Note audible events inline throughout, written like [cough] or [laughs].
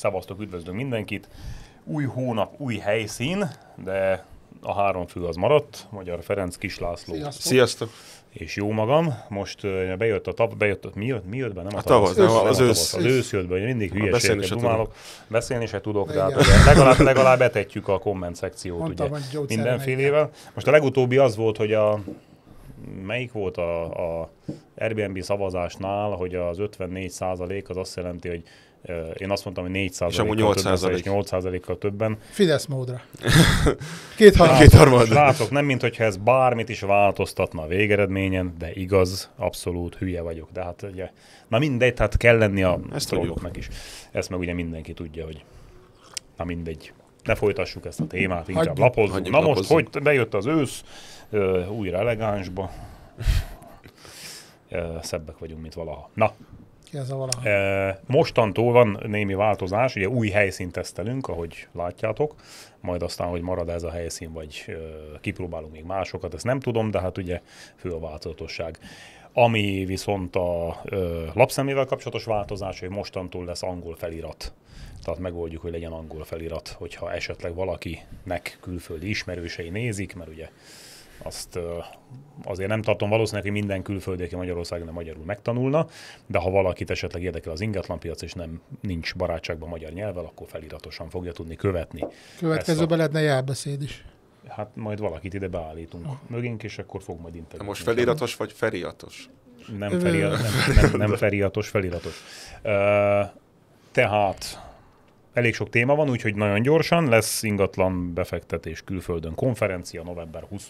Szevasztok, üdvözlünk mindenkit. Új hónap, új helyszín, de a három fő az maradt. Magyar Ferenc, Kislászló. Sziasztok. Sziasztok. És jó magam, most bejött a tap, bejött, a mi jött, mi jött be? Nem a, a tavasz, tavasz, az, az, ősz. az ősz jött be, hogy mindig hülyeséget dumálok. Beszélni se tudok, de hát legalább, legalább betetjük a komment szekciót Mondtam, ugye, mindenfélével. Most a legutóbbi az volt, hogy a melyik volt a, a Airbnb szavazásnál, hogy az 54 százalék az azt jelenti, hogy én azt mondtam, hogy 4 És amúgy 8 százalék. 8 százalékkal többen. Fidesz módra. [laughs] Két harmad. Látok, nem mint hogyha ez bármit is változtatna a végeredményen, de igaz, abszolút hülye vagyok. De hát ugye, na mindegy, tehát kell lenni a trolloknak is. Ezt meg ugye mindenki tudja, hogy na mindegy. Ne folytassuk ezt a témát, inkább hagyjuk, lapozzunk. Hagyjuk, na most, lapozzunk. hogy bejött az ősz, újra elegánsba. Szebbek vagyunk, mint valaha. Na, ki ez a valaha? mostantól van némi változás, ugye új helyszínt tesztelünk, ahogy látjátok, majd aztán, hogy marad ez a helyszín, vagy kipróbálunk még másokat, ezt nem tudom, de hát ugye fő a változatosság. Ami viszont a lapszemével kapcsolatos változás, hogy mostantól lesz angol felirat. Tehát megoldjuk, hogy legyen angol felirat, hogyha esetleg valakinek külföldi ismerősei nézik, mert ugye azt azért nem tartom valószínűleg, hogy minden külföldi, aki Magyarországon nem magyarul megtanulna, de ha valakit esetleg érdekel az ingatlanpiac, és nem nincs barátságban magyar nyelvvel, akkor feliratosan fogja tudni követni. Következőben a... lehetne járbeszéd is. Hát majd valakit ide beállítunk oh. mögénk, és akkor fog majd integrálni. Most feliratos vagy feriatos? Nem, feriatos, nem, nem, nem [laughs] feriatos, feliratos. Uh, tehát elég sok téma van, úgyhogy nagyon gyorsan lesz ingatlan befektetés külföldön konferencia november 20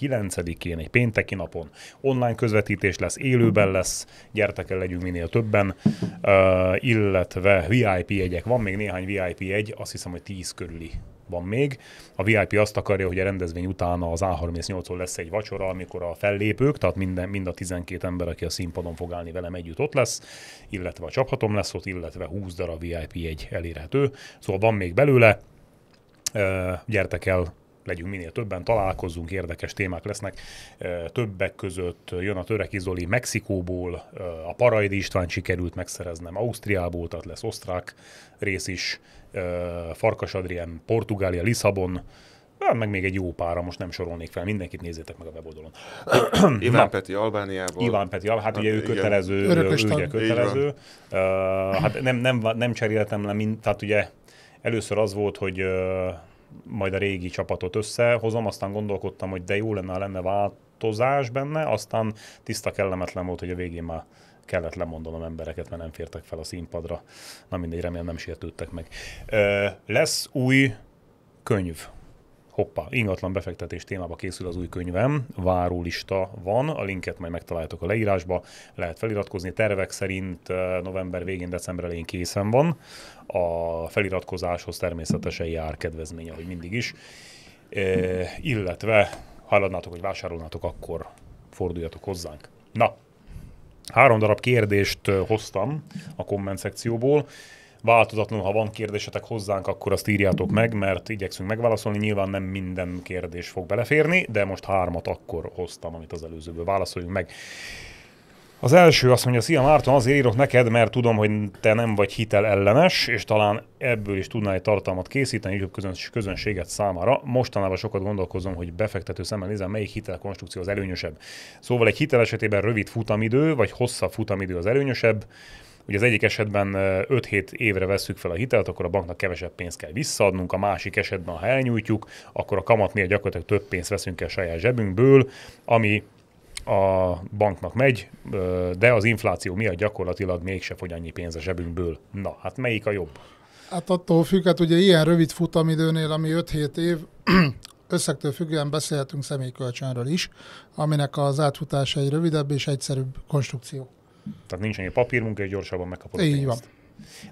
9-én, egy pénteki napon. Online közvetítés lesz, élőben lesz, gyertek el, legyünk minél többen, uh, illetve VIP jegyek, van még néhány VIP jegy, azt hiszem, hogy 10 körüli van még. A VIP azt akarja, hogy a rendezvény utána az A38-on lesz egy vacsora, amikor a fellépők, tehát minden, mind a 12 ember, aki a színpadon fog állni velem együtt ott lesz, illetve a csapatom lesz ott, illetve 20 darab VIP egy elérhető. Szóval van még belőle, gyertek el legyünk minél többen, találkozzunk, érdekes témák lesznek. Többek között jön a Törek Izoli Mexikóból, a Parajdi István sikerült megszereznem Ausztriából, tehát lesz osztrák rész is, Farkas Adrien, Portugália, Lisszabon, Hát meg még egy jó pára, most nem sorolnék fel, mindenkit nézzétek meg a weboldalon. [coughs] Iván Na, Peti Albániából. Iván Peti, hát, hát ugye ő kötelező, ő ugye kötelező. Uh, hát nem, nem, nem cseréltem le, mind, tehát ugye először az volt, hogy majd a régi csapatot összehozom, aztán gondolkodtam, hogy de jó lenne, lenne változás benne, aztán tiszta kellemetlen volt, hogy a végén már kellett lemondanom embereket, mert nem fértek fel a színpadra. Na mindegy, remélem nem sértődtek meg. Ö, lesz új könyv Hoppá, ingatlan befektetés témába készül az új könyvem, várólista van, a linket majd megtaláljátok a leírásba, lehet feliratkozni, tervek szerint eh, november végén, december elején készen van, a feliratkozáshoz természetesen jár kedvezménye, ahogy mindig is, e, illetve ha eladnátok, hogy vásárolnátok, akkor forduljatok hozzánk. Na, három darab kérdést eh, hoztam a komment szekcióból, Változatlanul, ha van kérdésetek hozzánk, akkor azt írjátok meg, mert igyekszünk megválaszolni. Nyilván nem minden kérdés fog beleférni, de most hármat akkor hoztam, amit az előzőből válaszoljunk meg. Az első azt mondja, szia Márton, azért írok neked, mert tudom, hogy te nem vagy hitel ellenes, és talán ebből is tudnál egy tartalmat készíteni YouTube közönséget számára. Mostanában sokat gondolkozom, hogy befektető szemmel nézem, melyik hitelkonstrukció az előnyösebb. Szóval egy hitel esetében rövid futamidő, vagy hosszabb futamidő az előnyösebb, Ugye az egyik esetben 5-7 évre veszük fel a hitelt, akkor a banknak kevesebb pénzt kell visszaadnunk, a másik esetben, ha elnyújtjuk, akkor a kamatnél gyakorlatilag több pénzt veszünk el saját zsebünkből, ami a banknak megy, de az infláció miatt gyakorlatilag mégse fogy annyi pénz a zsebünkből. Na, hát melyik a jobb? Hát attól függ, hát ugye ilyen rövid futamidőnél, ami 5-7 év, [clears throat] összektől függően beszélhetünk személykölcsönről is, aminek az átfutása egy rövidebb és egyszerűbb konstrukció. Tehát nincs annyi papírmunka, és gyorsabban megkapod a pénzt. van.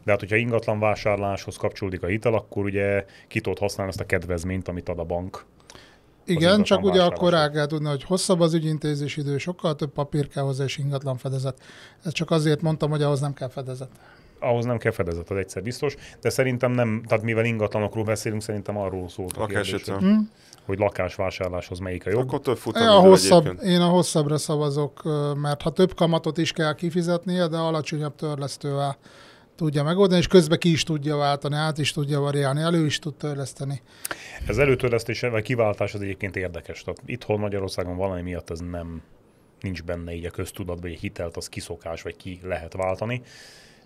De hát, hogyha ingatlan vásárláshoz kapcsolódik a hitel, akkor ugye ki tudod használni ezt a kedvezményt, amit ad a bank. Igen, csak ugye akkor rá kell tudni, hogy hosszabb az ügyintézés idő, sokkal több papír kell hozzá, és ingatlan fedezet. Ez csak azért mondtam, hogy ahhoz nem kell fedezet ahhoz nem kell fedezet, az egyszer biztos, de szerintem nem, tehát mivel ingatlanokról beszélünk, szerintem arról szólt a Lakás kérdés. Hm? hogy lakásvásárláshoz melyik a jobb. Akkor több futam, én a, hosszabb, én a hosszabbra szavazok, mert ha több kamatot is kell kifizetnie, de alacsonyabb törlesztővel tudja megoldani, és közben ki is tudja váltani, át is tudja variálni, elő is tud törleszteni. Ez előtörlesztés vagy kiváltás az egyébként érdekes. Tehát itthon Magyarországon valami miatt ez nem nincs benne így a köztudatban, hogy hitelt az kiszokás, vagy ki lehet váltani.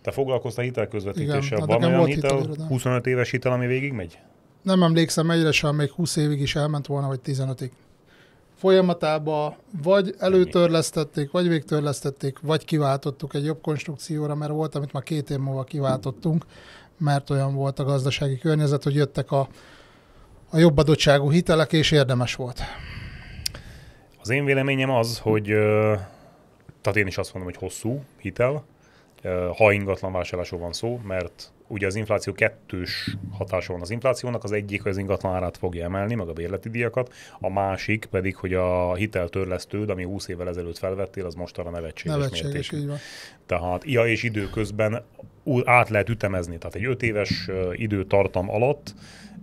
Te foglalkoztál hitelközvetítéssel, van olyan hitel, hitel 25 éves hitel, ami végigmegy? nem emlékszem egyre sem, még 20 évig is elment volna, vagy 15-ig. Folyamatában vagy előtörlesztették, vagy végtörlesztették, vagy kiváltottuk egy jobb konstrukcióra, mert volt, amit már két év múlva kiváltottunk, mert olyan volt a gazdasági környezet, hogy jöttek a, a jobb adottságú hitelek, és érdemes volt. Az én véleményem az, hogy tehát én is azt mondom, hogy hosszú hitel, ha ingatlan vásárlásról van szó, mert ugye az infláció kettős hatása van az inflációnak, az egyik, hogy az ingatlan árát fogja emelni, meg a bérleti díjakat, a másik pedig, hogy a hiteltörlesztőd, ami 20 évvel ezelőtt felvettél, az mostanra nevetséges, nevetséges mértékű. Így Tehát, ja, és időközben át lehet ütemezni, tehát egy 5 éves időtartam alatt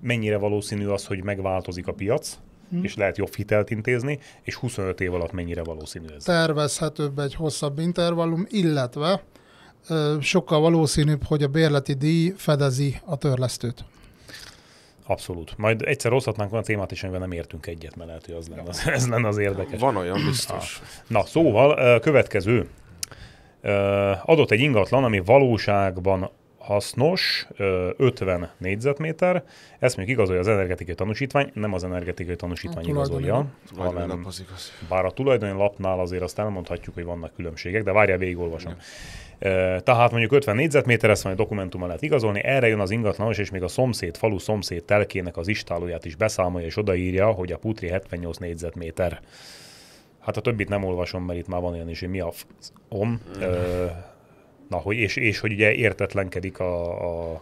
mennyire valószínű az, hogy megváltozik a piac, hmm. és lehet jobb hitelt intézni, és 25 év alatt mennyire valószínű ez? Tervezhetőbb egy hosszabb intervallum, illetve sokkal valószínűbb, hogy a bérleti díj fedezi a törlesztőt. Abszolút. Majd egyszer hozhatnánk olyan témát is, amivel nem értünk egyet, mert lehet, hogy az lenne az, ez lenne az érdekes. Van olyan biztos. Ah. Na, szóval következő. Adott egy ingatlan, ami valóságban hasznos, 50 négyzetméter. Ezt még igazolja az energetikai tanúsítvány, nem az energetikai tanúsítvány a igazolja, hanem bár a tulajdoni lapnál azért azt elmondhatjuk, hogy vannak különbségek, de várjál, végigolvasom. Igen. Tehát mondjuk 50 négyzetméter, ezt majd dokumentummal lehet igazolni, erre jön az ingatlanos, és még a szomszéd falu szomszéd telkének az istálóját is beszámolja, és odaírja, hogy a putri 78 négyzetméter. Hát a többit nem olvasom, mert itt már van olyan is, hogy mi a f- om. Ö, na, hogy, és, és hogy ugye értetlenkedik a, a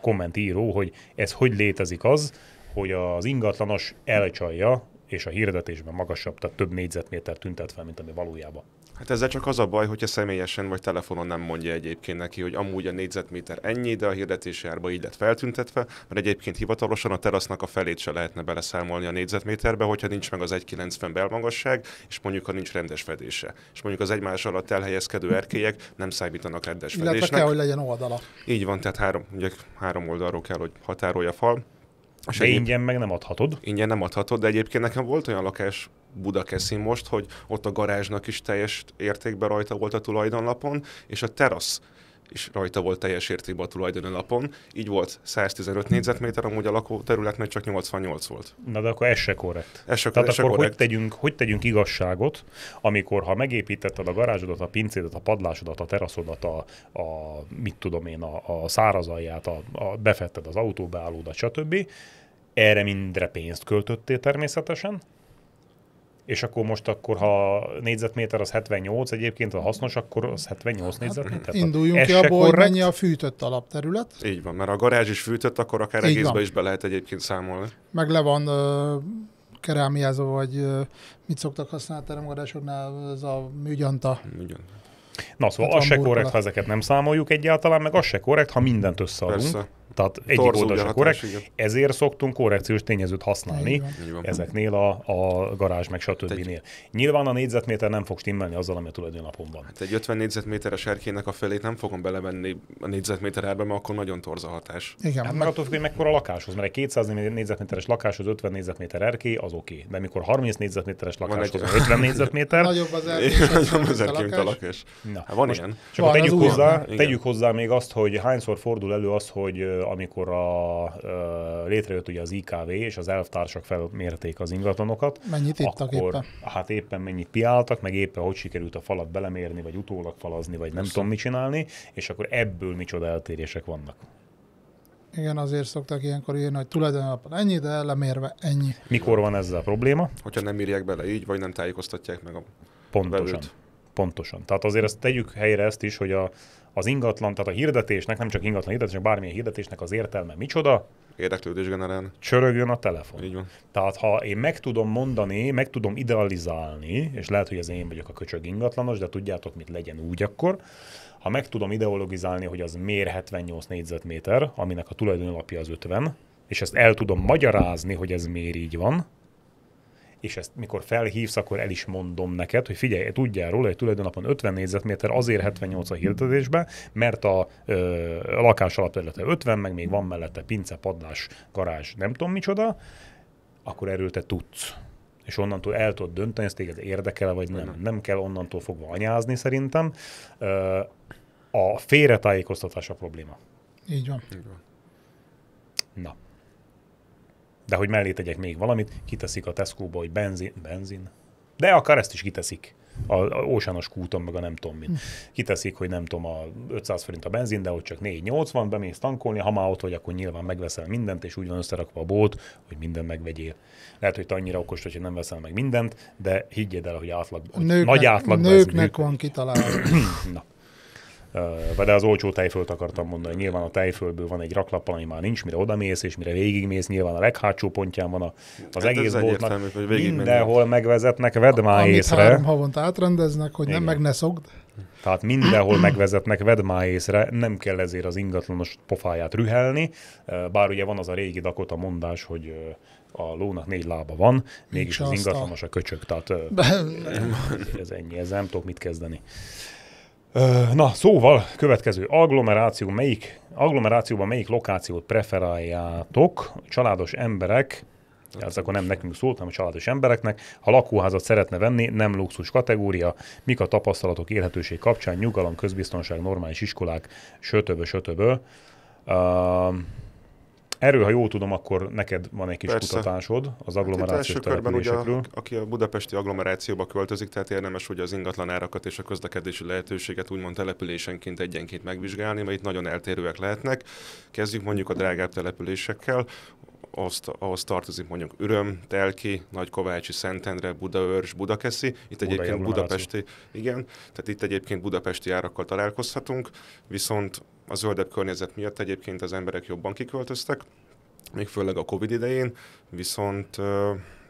kommentíró, hogy ez hogy létezik az, hogy az ingatlanos elcsalja, és a hirdetésben magasabb, tehát több négyzetméter tüntet fel, mint ami valójában Hát ezzel csak az a baj, hogyha személyesen vagy telefonon nem mondja egyébként neki, hogy amúgy a négyzetméter ennyi, de a hirdetési árba így lett feltüntetve, mert egyébként hivatalosan a terasznak a felét se lehetne beleszámolni a négyzetméterbe, hogyha nincs meg az 1,90 belmagasság, és mondjuk, ha nincs rendes fedése. És mondjuk az egymás alatt elhelyezkedő erkélyek nem számítanak rendes Illetve fedésnek. kell, hogy legyen oldala. Így van, tehát három, ugye három oldalról kell, hogy határolja a fal és de egyéb... ingyen meg nem adhatod. Ingyen nem adhatod, de egyébként nekem volt olyan lakás Budakeszin most, hogy ott a garázsnak is teljes értékben rajta volt a tulajdonlapon, és a terasz és rajta volt teljes értékben a tulajdoni lapon. Így volt 115 négyzetméter, amúgy a lakóterület meg csak 88 volt. Na de akkor ez se korrekt. Ez se, Tehát ez akkor se korrekt. Hogy, tegyünk, hogy tegyünk igazságot, amikor ha megépítetted a garázsodat, a pincédet, a padlásodat, a teraszodat, a, a mit tudom én, a, a szárazalját, a, a befetted az autóbeállódat, stb. Erre mindre pénzt költöttél természetesen, és akkor most akkor, ha négyzetméter az 78, egyébként a hasznos, akkor az 78 hát, négyzetméter. Hát, induljunk ki abból, hogy mennyi a fűtött alapterület. Így van, mert a garázs is fűtött, akkor akár Így egészbe van. is be lehet egyébként számolni. Meg le van kerámiázó, vagy ö, mit szoktak használni a teremgarázsoknál, ez a műgyanta. műgyanta. Na szóval hát az se korrekt, ha ezeket nem számoljuk egyáltalán, meg az se korrekt, ha mindent összeadunk. Persze tehát egyik oldal sem korrekt, igen. ezért szoktunk korrekciós tényezőt használni igen. ezeknél a, a garázs meg stb. Egy... Nyilván a négyzetméter nem fog stimmelni azzal, ami a tulajdonlapon van. Hát egy 50 négyzetméteres erkének a felét nem fogom belevenni a négyzetméter árba, mert akkor nagyon torza hatás. Igen, hát meg attól függ, hogy mekkora lakáshoz, mert egy 200 négyzetméteres lakáshoz 50 négyzetméter erkély az oké, okay. de mikor 30 négyzetméteres lakáshoz egy... 50 négyzetméter... [laughs] Nagyobb az [laughs] erkély, mint a lakás. Na, hát van ilyen. Csak van, tegyük, hozzá, tegyük hozzá még azt, hogy hányszor fordul elő az, hogy amikor a, létrejött ugye az IKV, és az elvtársak felmérték az ingatlanokat. Mennyit ittak akkor, éppen? Hát éppen mennyit piáltak, meg éppen hogy sikerült a falat belemérni, vagy utólag falazni, vagy nem Köszön. tudom mit csinálni, és akkor ebből micsoda eltérések vannak. Igen, azért szoktak ilyenkor írni, hogy tulajdonképpen ennyi, de lemérve ennyi. Mikor van ezzel a probléma? Hogyha nem írják bele így, vagy nem tájékoztatják meg a Pontosan. Pontosan. Tehát azért ezt tegyük helyre ezt is, hogy a, az ingatlan, tehát a hirdetésnek, nem csak ingatlan hirdetésnek, bármilyen hirdetésnek az értelme micsoda? Érdeklődés generál. Csörögjön a telefon. Így van. Tehát ha én meg tudom mondani, meg tudom idealizálni, és lehet, hogy ez én vagyok a köcsög ingatlanos, de tudjátok, mit legyen úgy akkor, ha meg tudom ideologizálni, hogy az mér 78 négyzetméter, aminek a tulajdonlapja az 50, és ezt el tudom magyarázni, hogy ez miért így van, és ezt mikor felhívsz, akkor el is mondom neked, hogy figyelj, tudjál róla, hogy tulajdonképpen 50 négyzetméter azért 78 a hirdetésben, mert a, ö, a lakás alapterülete 50, meg még van mellette pince, padlás, garázs, nem tudom micsoda, akkor erről te tudsz és onnantól el tudod dönteni, ezt téged érdekel vagy nem. nem. Nem kell onnantól fogva anyázni szerintem. A félretájékoztatás a probléma. Így van. Így van. Na, de hogy mellé tegyek még valamit, kiteszik a Tesco-ba, hogy benzin, benzin, de akár ezt is kiteszik a, a ósános kúton, meg a nem tudom mit. Kiteszik, hogy nem tudom, a 500 forint a benzin, de hogy csak 480, bemész tankolni, ha már ott vagy, akkor nyilván megveszel mindent, és úgy van összerakva a bót, hogy mindent megvegyél. Lehet, hogy te annyira okos hogy nem veszel meg mindent, de higgyed el, hogy átlag, hogy nőknek, nagy átlagban nőknek ez nők. van kitalálva. [clears throat] Na de az olcsó tejfölt akartam mondani. Nyilván a tejfölből van egy raklappal, ami már nincs, mire odamész, és mire végigmész, nyilván a leghátsó pontján van a, az hát egész boltnak. Mindenhol megvezetnek, vedd már Amit észre. három havonta átrendeznek, hogy Igen. nem meg ne szokd. Tehát mindenhol megvezetnek, vedd már észre, nem kell ezért az ingatlanos pofáját rühelni, bár ugye van az a régi Dakota mondás, hogy a lónak négy lába van, mégis az ingatlanos a köcsök, tehát [laughs] ez ennyi, ez nem tudok mit kezdeni. Na, szóval, következő agglomeráció, melyik, agglomerációban melyik lokációt preferáljátok? Családos emberek, ez akkor nem nekünk szólt, hanem a családos embereknek. Ha lakóházat szeretne venni, nem luxus kategória. Mik a tapasztalatok élhetőség kapcsán? Nyugalom, közbiztonság, normális iskolák, sötöbö, sötöbö. Uh, Erről, ha jól tudom, akkor neked van egy kis Persze. kutatásod az agglomerációs hát körben ugye, a, aki a budapesti agglomerációba költözik, tehát érdemes ugye az ingatlan árakat és a közlekedési lehetőséget úgymond településenként egyenként megvizsgálni, mert itt nagyon eltérőek lehetnek. Kezdjük mondjuk a drágább településekkel ahhoz, ahhoz tartozik mondjuk Üröm, Telki, Nagykovácsi, Szentendre, Budaörs, Budakeszi. Itt Buda egyébként budapesti, igen, tehát itt egyébként budapesti árakkal találkozhatunk, viszont a zöldebb környezet miatt egyébként az emberek jobban kiköltöztek, még főleg a Covid idején, viszont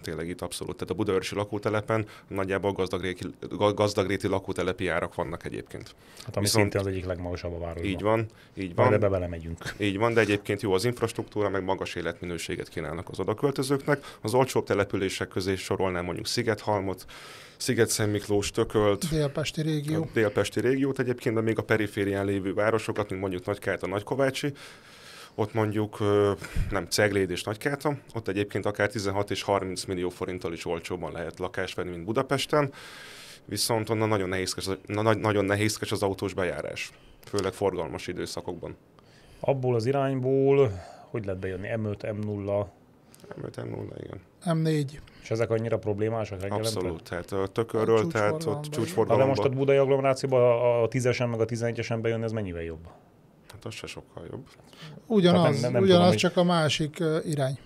tényleg itt abszolút. Tehát a budaörsi lakótelepen nagyjából gazdagréti, gazdagréti lakótelepi árak vannak egyébként. Hát ami Viszont, az egyik legmagasabb a városban. Így van, így van. Majd ebbe belemegyünk. Így van, de egyébként jó az infrastruktúra, meg magas életminőséget kínálnak az odaköltözőknek. Az olcsóbb települések közé sorolnám mondjuk Szigethalmot, Sziget-Szent Miklós, Tökölt. Délpesti régió. Délpesti régiót egyébként, de még a periférián lévő városokat, mint mondjuk Nagykárt a Nagykovácsi, ott mondjuk nem Cegléd és Nagykáta, ott egyébként akár 16 és 30 millió forinttal is olcsóban lehet lakást venni, mint Budapesten, viszont onnan nagyon nehézkes, nagyon nehézkes az autós bejárás, főleg forgalmas időszakokban. Abból az irányból hogy lehet bejönni? M5, M0? M5, M0, igen. M4. És ezek annyira problémásak reggelente? Abszolút, tehát tökörről, a tehát ott csúcsforgalomban. De most a budai agglomerációban a 10-esen meg a 11-esen bejönni, ez mennyivel jobb? az se sokkal jobb. Ugyanaz, nem, nem, ugyanaz tudom, csak a másik irány.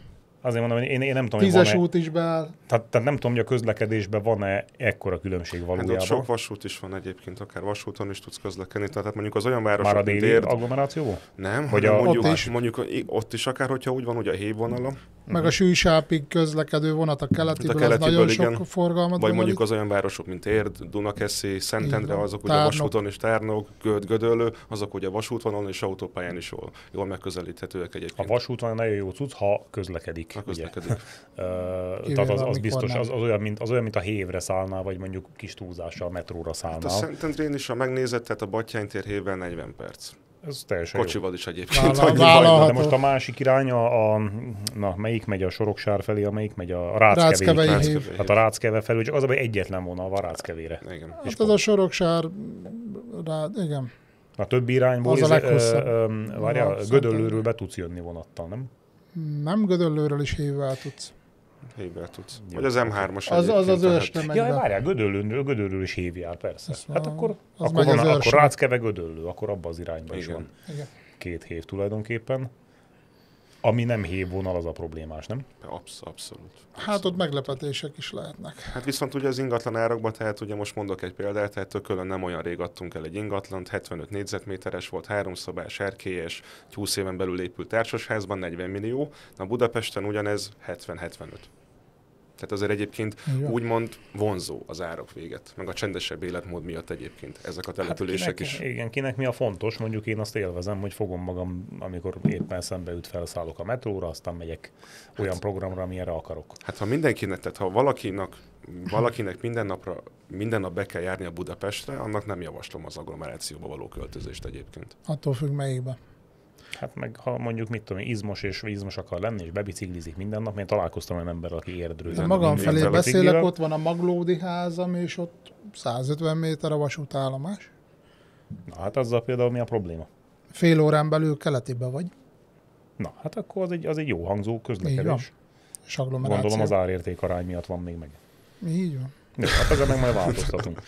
Azért mondom, hogy én, én nem tudom, Tízes út is beáll. Tehát, tehát nem tudom, hogy a közlekedésben van-e ekkora különbség valójában. Hát ott sok vasút is van egyébként, akár vasúton is tudsz közlekedni. Tehát, mondjuk az olyan városok, Már a déli érd... agglomeráció? Nem, hogy a... mondjuk, ott is? mondjuk ott is akár, hogyha úgy van, hogy a hévvonala, Mhm. meg a sűsápig közlekedő vonat a keleti hát a keletiből az nagyon igen. sok forgalmat Vagy mondjuk az olyan városok, mint Érd, Dunakeszi, Szentendre, igen. azok ugye Tárnok. vasúton és Tárnok, Göd, Gödöllő, azok ugye vasútvonalon és autópályán is jól, jól megközelíthetőek egyébként. A vasútvonal nagyon jó cucc, ha közlekedik. Ha közlekedik. [laughs] Tehát az, az biztos, az, az, olyan, mint, az olyan, mint a hévre szállná, vagy mondjuk kis túlzással metróra szállnál. Hát a Szentendrén is, ha megnézed, tehát a Batyány tér hévvel 40 perc. Ez teljesen Kocsival jó. is egyébként. lá, lá, de most a másik irány, a, a, na, melyik megy a Soroksár felé, a melyik megy a Ráckevei. hát a Ráckeve felé, csak az a egyetlen vonal van Ráckevére. Igen. Hát és az pont. a Soroksár, rá, igen. A többi irányból, az a leghosszabb. Ö, ö, várjál, Gödöllőről be tudsz jönni vonattal, nem? Nem Gödöllőről is hívva tudsz hívjál tudsz. Jó. Vagy az M3-as. Az az, az ősne megy. Ja, várjál, gödöllőről, gödöllő is hívjál, persze. Ezt hát akkor, akkor, van, akkor Ráckeve gödöllő, akkor abba az irányba Igen. is van. Igen. Két hív tulajdonképpen. Ami nem hévvonal, az a problémás, nem? Absz- abszolút. Hát ott meglepetések is lehetnek. Hát viszont ugye az ingatlan árakban, tehát ugye most mondok egy példát, tehát tökölön nem olyan rég adtunk el egy ingatlant, 75 négyzetméteres volt, háromszobás, erkélyes, 20 éven belül épült társasházban, 40 millió, na Budapesten ugyanez 70-75. Tehát azért egyébként Igen. úgymond vonzó az árak véget, meg a csendesebb életmód miatt egyébként ezek a hát települések hát kinek, is. Igen, kinek mi a fontos, mondjuk én azt élvezem, hogy fogom magam, amikor éppen szembe üt fel, szállok a metróra, aztán megyek hát, olyan programra, amire akarok. Hát ha mindenkinek, tehát ha valakinek, valakinek minden, napra, minden nap be kell járni a Budapestre, annak nem javaslom az agglomerációba való költözést egyébként. Attól függ melyikbe. Hát meg ha mondjuk, mit tudom, izmos és izmos akar lenni, és bebiciklizik minden nap, én találkoztam olyan emberrel, aki De Magam felé beszélek, ott van a Maglódi házam, és ott 150 méter a vasútállomás. Na hát azzal például mi a probléma? Fél órán belül keletibe vagy. Na, hát akkor az egy, az egy jó hangzó közlekedés. És agglomeráció. Gondolom az árérték arány miatt van még meg. Így van. Ja, hát ezzel meg majd [laughs] változtatunk.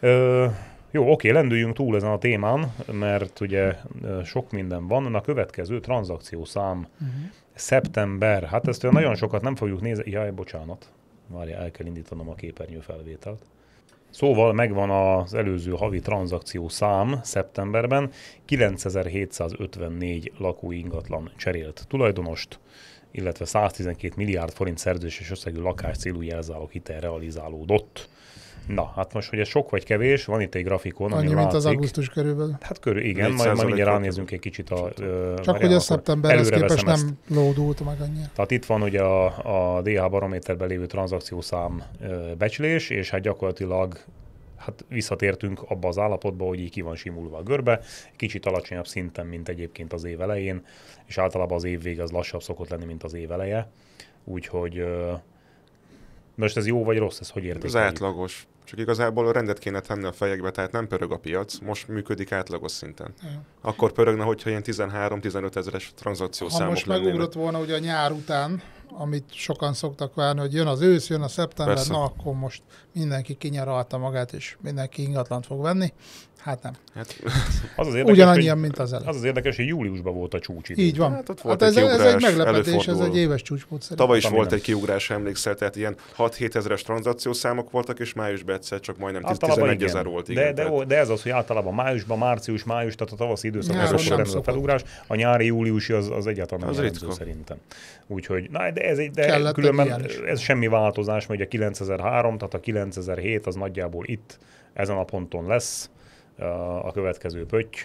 Ö, jó, oké, lendüljünk túl ezen a témán, mert ugye sok minden van. A következő tranzakciószám uh-huh. Mhm. szeptember. Hát ezt nagyon sokat nem fogjuk nézni. Jaj, bocsánat. Várja, el kell indítanom a képernyő felvételt. Szóval megvan az előző havi tranzakció szám szeptemberben, 9754 ingatlan cserélt tulajdonost, illetve 112 milliárd forint szerződéses összegű lakás célú jelzálók hitel realizálódott. Na, hát most ugye sok vagy kevés, van itt egy grafikon, Annyi, ami mint látszik. az augusztus körülbelül. Hát körül, igen, majd, majd mindjárt ránézünk egy kicsit a... Ö, Csak hogy a szeptemberhez képest nem lódult meg annyira. Tehát itt van ugye a, a DH barométerben lévő tranzakciószám becslés, és hát gyakorlatilag hát visszatértünk abba az állapotba, hogy így ki van simulva a görbe, kicsit alacsonyabb szinten, mint egyébként az év elején, és általában az év vége az lassabb szokott lenni, mint az év eleje. Úgyhogy most ez jó vagy rossz, ez hogy értékeljük? Az átlagos csak igazából rendet kéne tenni a fejekbe, tehát nem pörög a piac, most működik átlagos szinten. Ja. Akkor pörögne, hogyha ilyen 13-15 ezeres tranzakció Ha most megugrott volna ugye a nyár után, amit sokan szoktak várni, hogy jön az ősz, jön a szeptember, Persze. na akkor most mindenki kinyaralta magát, és mindenki ingatlant fog venni. Hát nem. Hát, az az érdekes, Ugyanannyian, hogy, mint az előtt. Az az érdekes, hogy júliusban volt a idő. Így van. Hát, ott hát volt hát egy ez, ez egy meglepetés, előfordul. ez egy éves szerintem. Tavaly is volt egy kiugrás, emlékszel, tehát ilyen 6-7 ezeres tranzakciószámok voltak, és májusban egyszer csak majdnem 10-11 ezer volt. Igen, de, de, tehát... de, ez az, hogy általában májusban, március, május, tehát a tavaszi időszak ez volt ez a felugrás, a nyári júliusi az, az egyáltalán az ritka. szerintem. Úgyhogy, na, de ez, egy de Kellett különben ez semmi változás, mert ugye 9003, tehát a 9007 az nagyjából itt, ezen a ponton lesz a következő pötty.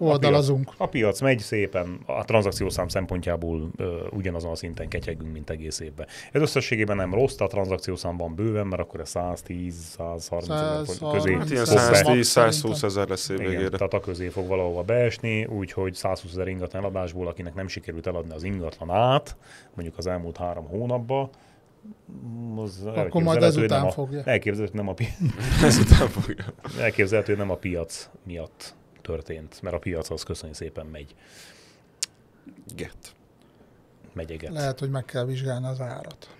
Oldalazunk. A piac, a piac megy szépen, a tranzakciószám szempontjából ö, ugyanazon a szinten ketyegünk, mint egész évben. Ez összességében nem rossz, a tranzakciószám van bőven, mert akkor ez 110, 130 ezer közé. Hát ilyen 110, 120 ezer lesz év végére. tehát a közé fog valahova beesni, úgyhogy 120 ezer ingatlan eladásból, akinek nem sikerült eladni az ingatlanát, mondjuk az elmúlt három hónapban, az Akkor majd ezután nem a, fogja. Elképzelhető, nem a pi... [laughs] ezután fogja. Elképzelhető, nem a piac miatt történt, mert a piac az köszönjük szépen megy. Get. Megyeget. Lehet, hogy meg kell vizsgálni az árat.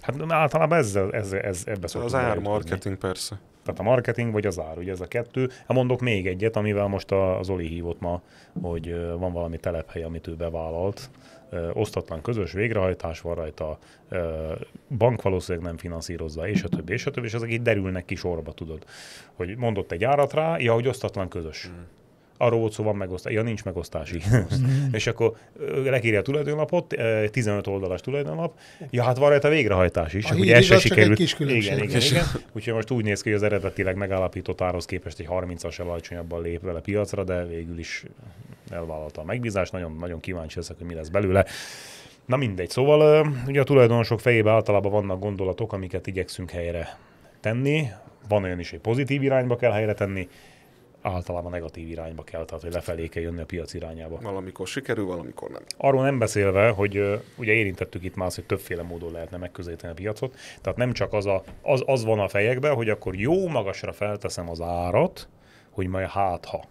Hát általában ezzel, ezzel, ezzel ebbe szoktunk Az ár marketing persze. Tehát a marketing vagy az ár, ugye ez a kettő. mondok még egyet, amivel most az Oli hívott ma, hogy van valami telephely, amit ő bevállalt, osztatlan közös végrehajtás van rajta, bank valószínűleg nem finanszírozza, és a többi, és a többi, és ezek így derülnek ki sorba, tudod. Hogy mondott egy árat rá, ja, hogy osztatlan közös. Hmm. arról volt szó, van megosztás, ja nincs megosztási. [laughs] Hmm. [laughs] és akkor lekírja a tulajdonlapot, 15 oldalas tulajdonlap, ja hát van rajta végrehajtás is, ah, ugye ez se sikerült. Kis igen, igen, igen. Úgyhogy most úgy néz ki, hogy az eredetileg megállapított árhoz képest egy 30-as alacsonyabban lép vele piacra, de végül is elvállalta a megbízást, nagyon, nagyon kíváncsi leszek, hogy mi lesz belőle. Na mindegy, szóval ugye a tulajdonosok fejében általában vannak gondolatok, amiket igyekszünk helyre tenni, van olyan is, hogy pozitív irányba kell helyre tenni, általában negatív irányba kell, tehát hogy lefelé kell jönni a piac irányába. Valamikor sikerül, valamikor nem. Arról nem beszélve, hogy ugye érintettük itt már, hogy többféle módon lehetne megközelíteni a piacot, tehát nem csak az, a, az, az van a fejekben, hogy akkor jó magasra felteszem az árat, hogy majd hát ha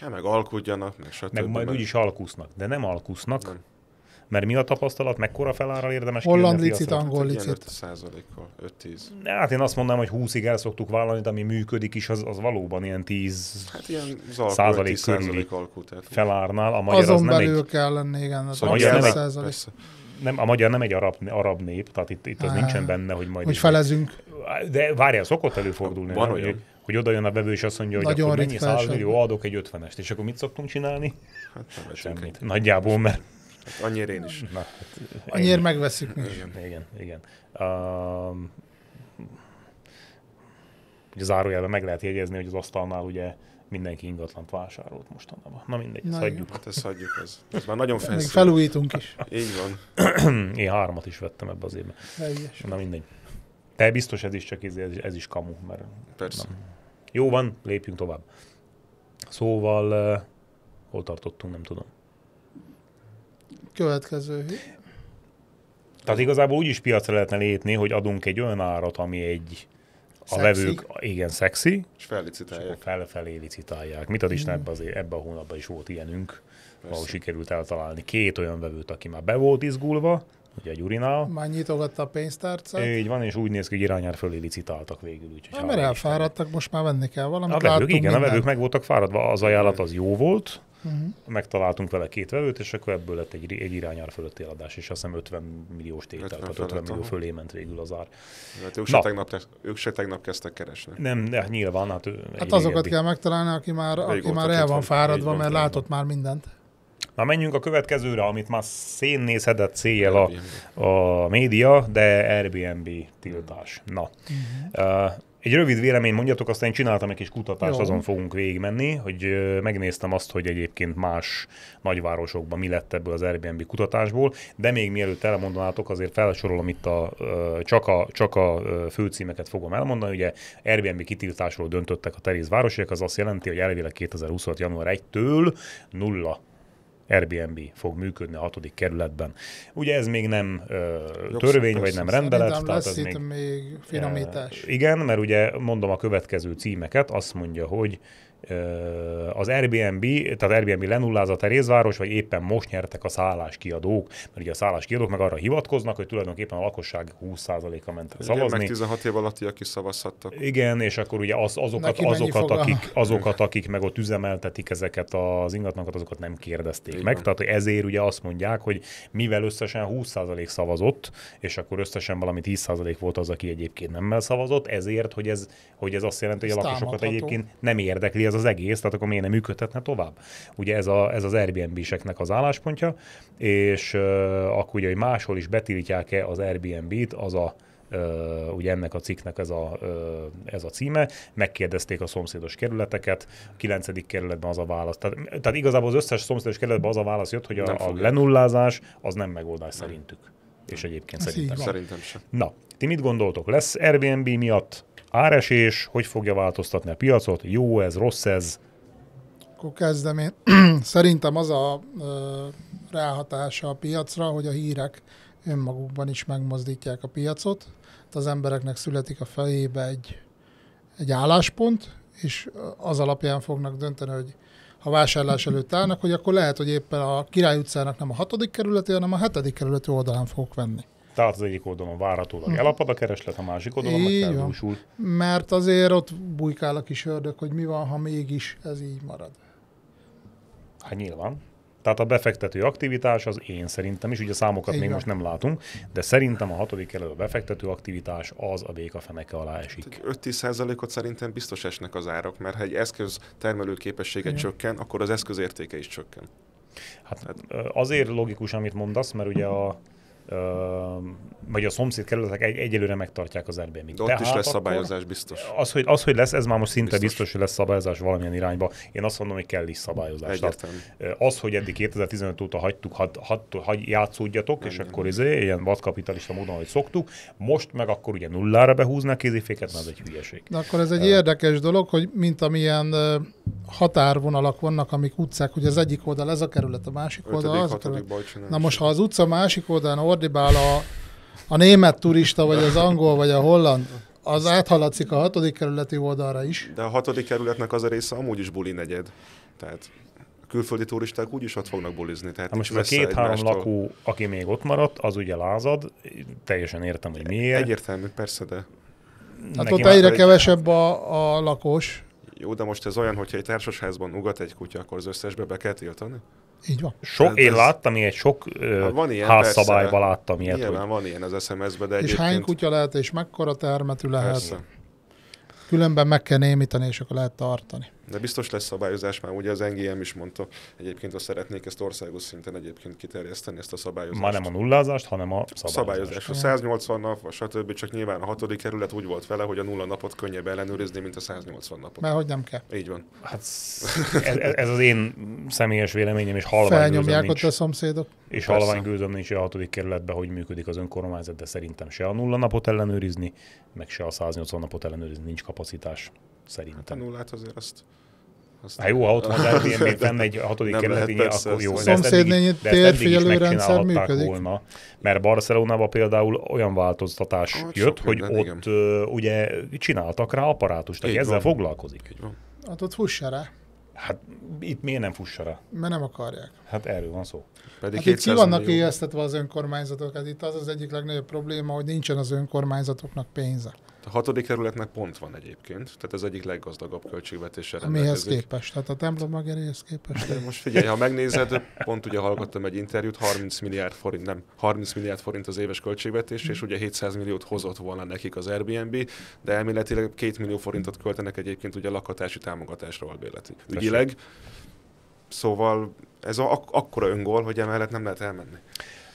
Ja, hát meg alkudjanak, meg stb. Meg majd úgyis alkusznak, de nem alkusznak, nem. mert mi a tapasztalat, mekkora felárral érdemes Holland licit, angol licit. 5%-kal, 10 Hát én azt mondanám, hogy 20-ig el szoktuk vállalni, ami működik is, az, az valóban ilyen 10 hát ilyen zalkó, százalék körüli felárnál. A magyar Azon az nem belül egy... kell lenni, igen, az szóval magyar nem százalék. Persze. Nem, a magyar nem egy arab, arab nép, tehát itt, itt az nincsen benne, hogy majd... Hogy felezünk. De várjál, szokott előfordulni. Van olyan. Hogy hogy oda jön a vevő és azt mondja, hogy Nagyon akkor mennyi 100 jó adok egy ötvenest. és akkor mit szoktunk csinálni? Hát nem Semmit. Egy. Nagyjából, mert... Hát annyira én is. Na, hát, annyiért én... megveszünk mi Igen, igen. igen. Um, ugye zárójelben meg lehet jegyezni, hogy az asztalnál ugye mindenki ingatlant vásárolt mostanában. Na mindegy, Na, ezt hagyjuk. Hát ezt hagyjuk, ez, ez már nagyon feszül. Még felújítunk is. Így van. Én háromat is vettem ebbe az évben. Na mindegy. De biztos ez is csak ez, ez, is kamu, mert... Persze. Nem. Jó van, lépjünk tovább. Szóval, uh, hol tartottunk, nem tudom. Következő Tehát igazából úgy is piacra lehetne lépni, hogy adunk egy olyan árat, ami egy a szexi. vevők, igen, szexi. És fellicitálják. És fel, licitálják. Mit ad is mm. ebbe, ebbe a hónapban is volt ilyenünk, Persze. ahol sikerült eltalálni két olyan vevőt, aki már be volt izgulva, ugye a Gyurinál. Már nyitogatta a pénztárcát. Így van, és úgy néz ki, hogy irányár fölé licitáltak végül. Úgyhogy Na, hát, mert elfáradtak, most már venni kell valamit. A vevők, igen, minden. a vevők meg voltak fáradva, az ajánlat az jó volt, Uh-huh. Megtaláltunk vele két vevőt, és akkor ebből lett egy, egy irányár fölötti eladás, és azt hiszem 50 milliós tétel, 50 tehát 50 millió fölé ment végül az ár. Hát ők, se tegnap, ők se tegnap kezdtek keresni. Nem, de hát nyilván. Hát, hát azokat régebbi. kell megtalálni, aki már, aki már el van fáradva, mert látott már mindent. Na menjünk a következőre, amit már szénnézhetett cél a, a média, de Airbnb tiltás. Na. Uh-huh. Uh, egy rövid vélemény mondjatok, aztán én csináltam egy kis kutatást, Jó. azon fogunk végigmenni, hogy megnéztem azt, hogy egyébként más nagyvárosokban mi lett ebből az Airbnb kutatásból, de még mielőtt elmondanátok, azért felsorolom itt a, csak a, csak a főcímeket fogom elmondani, ugye Airbnb kitiltásról döntöttek a Teréz városiak, az azt jelenti, hogy elvileg 2026. január 1-től nulla Airbnb fog működni a hatodik kerületben. Ugye ez még nem ö, törvény, vagy nem rendelet. Szerintem tehát lesz ez itt még, még finomítás. igen, mert ugye mondom a következő címeket, azt mondja, hogy az Airbnb, tehát Airbnb lenullázza a Terézváros, vagy éppen most nyertek a szálláskiadók, mert ugye a szálláskiadók meg arra hivatkoznak, hogy tulajdonképpen a lakosság 20%-a ment Igen, szavazni. meg 16 év alattiak is szavazhattak. Igen, és akkor ugye az, azokat, azokat, akik, azokat, akik meg ott üzemeltetik ezeket az ingatlanokat, azokat nem kérdezték Igen. meg. Tehát ezért ugye azt mondják, hogy mivel összesen 20% szavazott, és akkor összesen valami 10% volt az, aki egyébként nem szavazott, ezért, hogy ez, hogy ez azt jelenti, hogy a lakosokat egyébként nem érdekli ez az egész, tehát akkor miért nem működhetne tovább? Ugye ez, a, ez az Airbnb-seknek az álláspontja, és uh, akkor ugye, hogy máshol is betiltják-e az Airbnb-t, az a Uh, ugye ennek a cikknek ez a, uh, ez a címe, megkérdezték a szomszédos kerületeket, a 9. kerületben az a válasz. Tehát, tehát igazából az összes szomszédos kerületben az a válasz jött, hogy a, a lenullázás az nem megoldás nem. szerintük. És egyébként ez szerintem. Szerintem sem. Na, ti mit gondoltok? Lesz Airbnb miatt Áresés, hogy fogja változtatni a piacot? Jó ez, rossz ez? Akkor kezdem én. [clears throat] Szerintem az a ö, ráhatása a piacra, hogy a hírek önmagukban is megmozdítják a piacot. Hát az embereknek születik a fejébe egy, egy álláspont, és az alapján fognak dönteni, hogy ha vásárlás előtt állnak, hogy akkor lehet, hogy éppen a Király utcának nem a hatodik kerületi, hanem a hetedik kerületi oldalán fogok venni. Tehát az egyik oldalon várhatólag hm. elapad a kereslet, a másik oldalon meg felbúsul. Mert azért ott bujkál a kis ördög, hogy mi van, ha mégis ez így marad. Hát nyilván. Tehát a befektető aktivitás az én szerintem is, ugye számokat Igen. még most nem látunk, de szerintem a hatodik kerület befektető aktivitás az a béka feneke alá esik. 5-10%-ot hát szerintem biztos esnek az árak, mert ha egy eszköz termelő képessége Igen. csökken, akkor az eszköz értéke is csökken. Hát, hát- azért logikus, amit mondasz, mert ugye a vagy a szomszéd kerületek egy, egyelőre megtartják az airbnb De ott Tehát is lesz szabályozás, biztos. Az hogy, az, hogy lesz, ez már most szinte biztos. biztos, hogy lesz szabályozás valamilyen irányba. Én azt mondom, hogy kell is szabályozás. az, hogy eddig 2015 óta hagytuk, hagy, hagy, hagy játszódjatok, nem, és nem. akkor izé, ilyen vadkapitalista módon, hogy szoktuk, most meg akkor ugye nullára behúznak kéziféket, mert ez egy hülyeség. De akkor ez egy uh, érdekes dolog, hogy mint amilyen határvonalak vannak, amik utcák, hogy az egyik oldal ez a kerület, a másik oldal az a kerület. Na most, ha az utca másik oldalán ordibál a, a német turista, vagy az angol, vagy a holland, az áthaladszik a hatodik kerületi oldalra is. De a hatodik kerületnek az a része amúgy is buli negyed. Tehát külföldi turisták úgyis ott fognak bulizni. Tehát most a két-három lakó, aki még ott maradt, az ugye lázad, teljesen értem, hogy miért. Egyértelmű, persze, de... Hát ott egyre egy... kevesebb a, a lakos. Jó, de most ez olyan, hogyha egy társasházban ugat egy kutya, akkor az összesbe be kell tiltani? Így van. Sok, Tehát én ez... láttam ilyet, sok hát van láttam ilyet. Nyilván hogy... van ilyen az SMS-ben, de És egyébként... hány kutya lehet, és mekkora termetű lehet. Persze. Különben meg kell némítani, és akkor lehet tartani. De biztos lesz szabályozás, már ugye az NGM is mondta, egyébként azt szeretnék ezt országos szinten egyébként kiterjeszteni, ezt a szabályozást. Már nem a nullázást, hanem a szabályozást. A szabályozás. A 180 nap, vagy stb. Csak nyilván a hatodik kerület úgy volt vele, hogy a nulla napot könnyebb ellenőrizni, mint a 180 napot. Mert hogy nem kell. Így van. Hát ez, ez az én személyes véleményem, és halvány Felnyomják nincs, ott a szomszédok. És halvány gőzöm nincs a hatodik kerületben, hogy működik az önkormányzat, de szerintem se a nulla napot ellenőrizni, meg se a 180 napot ellenőrizni nincs kapacitás szerintem. Hát a nullát azért azt aztán hát jó, ha otthon lehet ilyen, még nem egy hatodik kerületi, akkor jó. Szomszédnényi térfigyelő rendszer működik. Volna, mert Barcelonában például olyan változtatás ah, jött, hogy minden, ott igen. ugye csináltak rá apparátust, aki ezzel van. foglalkozik. Hát ott fussa rá. Hát itt miért nem fussa rá? Mert nem akarják. Hát erről van szó. Pedig hát itt ki vannak éjesztetve az önkormányzatok, hát itt az az egyik legnagyobb probléma, hogy nincsen az önkormányzatoknak pénze. A hatodik kerületnek pont van egyébként, tehát ez egyik leggazdagabb költségvetése rendelkezik. Mihez képest? Tehát a templom mageréhez képest? De most figyelj, ha megnézed, pont ugye hallgattam egy interjút, 30 milliárd forint, nem, 30 milliárd forint az éves költségvetés, és ugye 700 milliót hozott volna nekik az Airbnb, de elméletileg 2 millió forintot költenek egyébként ugye lakhatási támogatásra albérleti. Ügyileg, szóval ez a, ak- akkora öngol, hogy emellett nem lehet elmenni.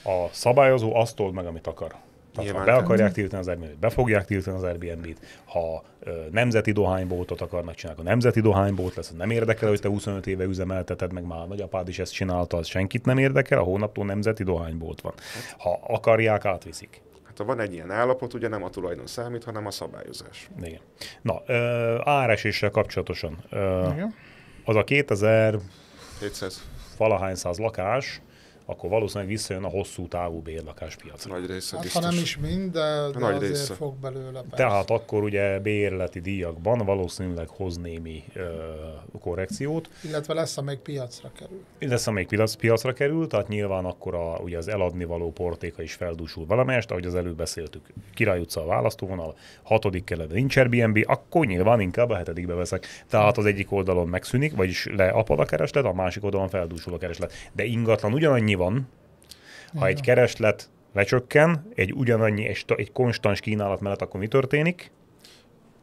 A szabályozó azt old meg, amit akar. Tehát Nyilván, ha be akarják tiltani az Airbnb-t, be fogják tiltani az Airbnb-t, ha ö, nemzeti dohánybótot akarnak csinálni, a nemzeti dohánybót lesz, nem érdekel, hogy te 25 éve üzemelteted, meg már nagyapád is ezt csinálta, az senkit nem érdekel, a hónaptól nemzeti dohánybót van. Ha akarják, átviszik. Hát ha van egy ilyen állapot, ugye nem a tulajdon számít, hanem a szabályozás. Igen. Na, ö, áreséssel kapcsolatosan. Ö, Igen. Az a 2000... 700. valahány száz lakás, akkor valószínűleg visszajön a hosszú távú bérlakáspiacra. Nagy része hát, ha nem is mind, de, de Nagy azért része. fog belőle. Persze. Tehát akkor ugye bérleti díjakban valószínűleg hoz némi ö, korrekciót. Illetve lesz, amelyik piacra kerül. Lesz, amelyik piac, piacra kerül, tehát nyilván akkor a, ugye az eladni való portéka is feldúsul valamelyest, ahogy az előbb beszéltük. Király utca a választóvonal, hatodik kelet nincs Airbnb, akkor nyilván inkább a hetedikbe veszek. Tehát az egyik oldalon megszűnik, vagyis leapad a kereslet, a másik oldalon feldúsul a kereslet. De ingatlan ugyanannyi van, ha egy kereslet lecsökken, egy ugyanannyi és egy konstans kínálat mellett, akkor mi történik?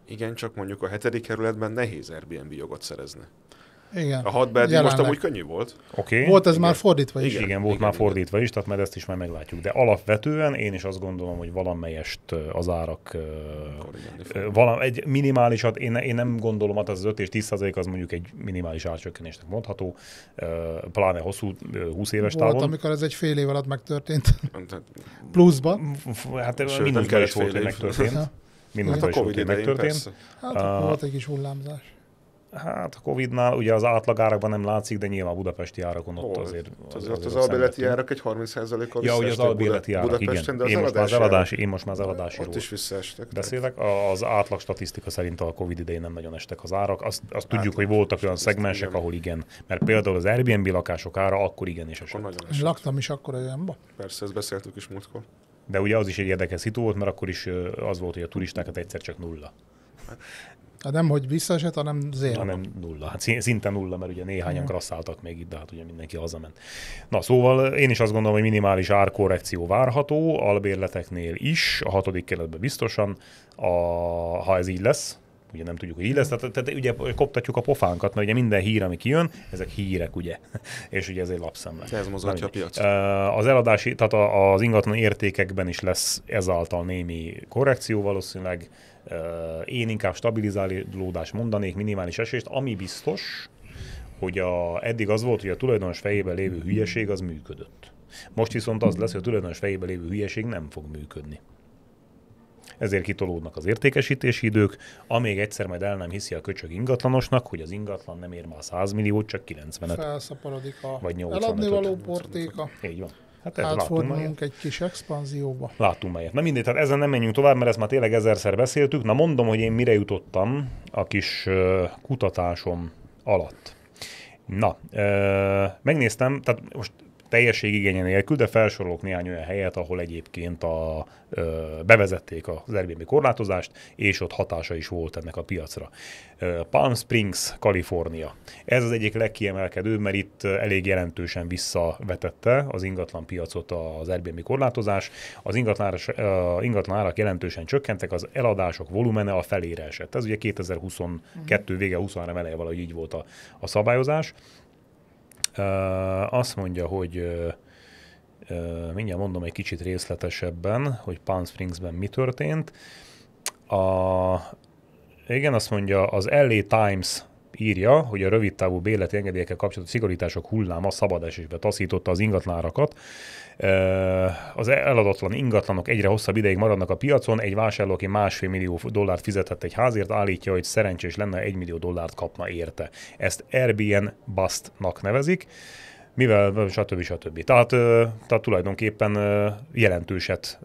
Igen, csak mondjuk a hetedik kerületben nehéz Airbnb jogot szerezni. Igen. A hat Berdi most amúgy könnyű volt. Oké. Okay. Volt ez igen. már fordítva is. Igen, igen volt igen, már igen. fordítva is, tehát mert ezt is már meglátjuk. De alapvetően én is azt gondolom, hogy valamelyest az árak valam, egy minimálisat, én, én nem gondolom, hogy hát az 5 és 10 az mondjuk egy minimális árcsökkenésnek mondható, pláne hosszú 20 éves volt, amikor ez egy fél év alatt megtörtént. Pluszba. Hát minden mindenkor [laughs] hát is volt, hogy megtörtént. Minden hát is volt, hogy megtörtént. Hát volt egy kis hullámzás. Hát a Covid-nál ugye az átlagárakban nem látszik, de nyilván a budapesti árakon ott oh, azért... Hát az, azért az, az albéleti árak egy 30%-kal Ja, ugye az albéleti árak, Budapesten, igen. De az én, most már az eladási, én most már az eladási ott is visszaestek. Beszélek, az átlag statisztika szerint a Covid idején nem nagyon estek az árak. Azt, azt hát tudjuk, hogy hát voltak olyan szegmensek, igen. ahol igen. Mert például az Airbnb lakások ára akkor igen is esett. esett. Laktam is akkor olyanba. Persze, ezt beszéltük is múltkor. De ugye az is egy érdekes szitu volt, mert akkor is az volt, hogy a turistákat egyszer csak nulla. Hát nem, hogy visszaesett, hanem zéro. Hanem nulla. Hát szinte nulla, mert ugye néhányan grasszáltak még itt, de hát ugye mindenki hazament. Na szóval én is azt gondolom, hogy minimális árkorrekció várható, albérleteknél is, a hatodik keletben biztosan, a, ha ez így lesz, ugye nem tudjuk, hogy így lesz, tehát, tehát ugye koptatjuk a pofánkat, mert ugye minden hír, ami kijön, ezek hírek, ugye, [laughs] és ugye ez egy lapszemle. Ez mozgatja a piac. Az eladási, tehát az ingatlan értékekben is lesz ezáltal némi korrekció valószínűleg, én inkább stabilizálódás mondanék, minimális esést, ami biztos, hogy a, eddig az volt, hogy a tulajdonos fejében lévő hülyeség az működött. Most viszont az lesz, hogy a tulajdonos fejében lévő hülyeség nem fog működni. Ezért kitolódnak az értékesítési idők, amíg egyszer majd el nem hiszi a köcsög ingatlanosnak, hogy az ingatlan nem ér már 100 milliót, csak 90-et. Felszaporodik a vagy 85 eladni való portéka. Így van. Hát, hát ez átfordulunk egy kis expanzióba. Látunk melyet. Na mindegy, tehát ezen nem menjünk tovább, mert ezt már tényleg ezerszer beszéltük. Na mondom, hogy én mire jutottam a kis kutatásom alatt. Na, megnéztem, tehát most teljesség igénye nélkül, de felsorolok néhány olyan helyet, ahol egyébként a, ö, bevezették az Airbnb korlátozást, és ott hatása is volt ennek a piacra. Ö, Palm Springs, Kalifornia. Ez az egyik legkiemelkedőbb, mert itt elég jelentősen visszavetette az ingatlan piacot az Airbnb korlátozás. Az ingatlan, ingatlan árak jelentősen csökkentek, az eladások volumene a felére esett. Ez ugye 2022 mhm. vége, 23 eleje valahogy így volt a, a szabályozás. Azt mondja, hogy mindjárt mondom egy kicsit részletesebben, hogy Palm Springsben mi történt. A, igen, azt mondja, az LA Times írja, hogy a rövid távú engedélyekkel kapcsolatos szigorítások hullám a szabad esésbe taszította az ingatlárakat, az eladatlan ingatlanok egyre hosszabb ideig maradnak a piacon, egy vásárló, aki másfél millió dollárt fizetett egy házért, állítja, hogy szerencsés lenne, egy millió dollárt kapna érte. Ezt Airbnb Bust-nak nevezik mivel, stb. stb. Tehát, tehát tulajdonképpen jelentőset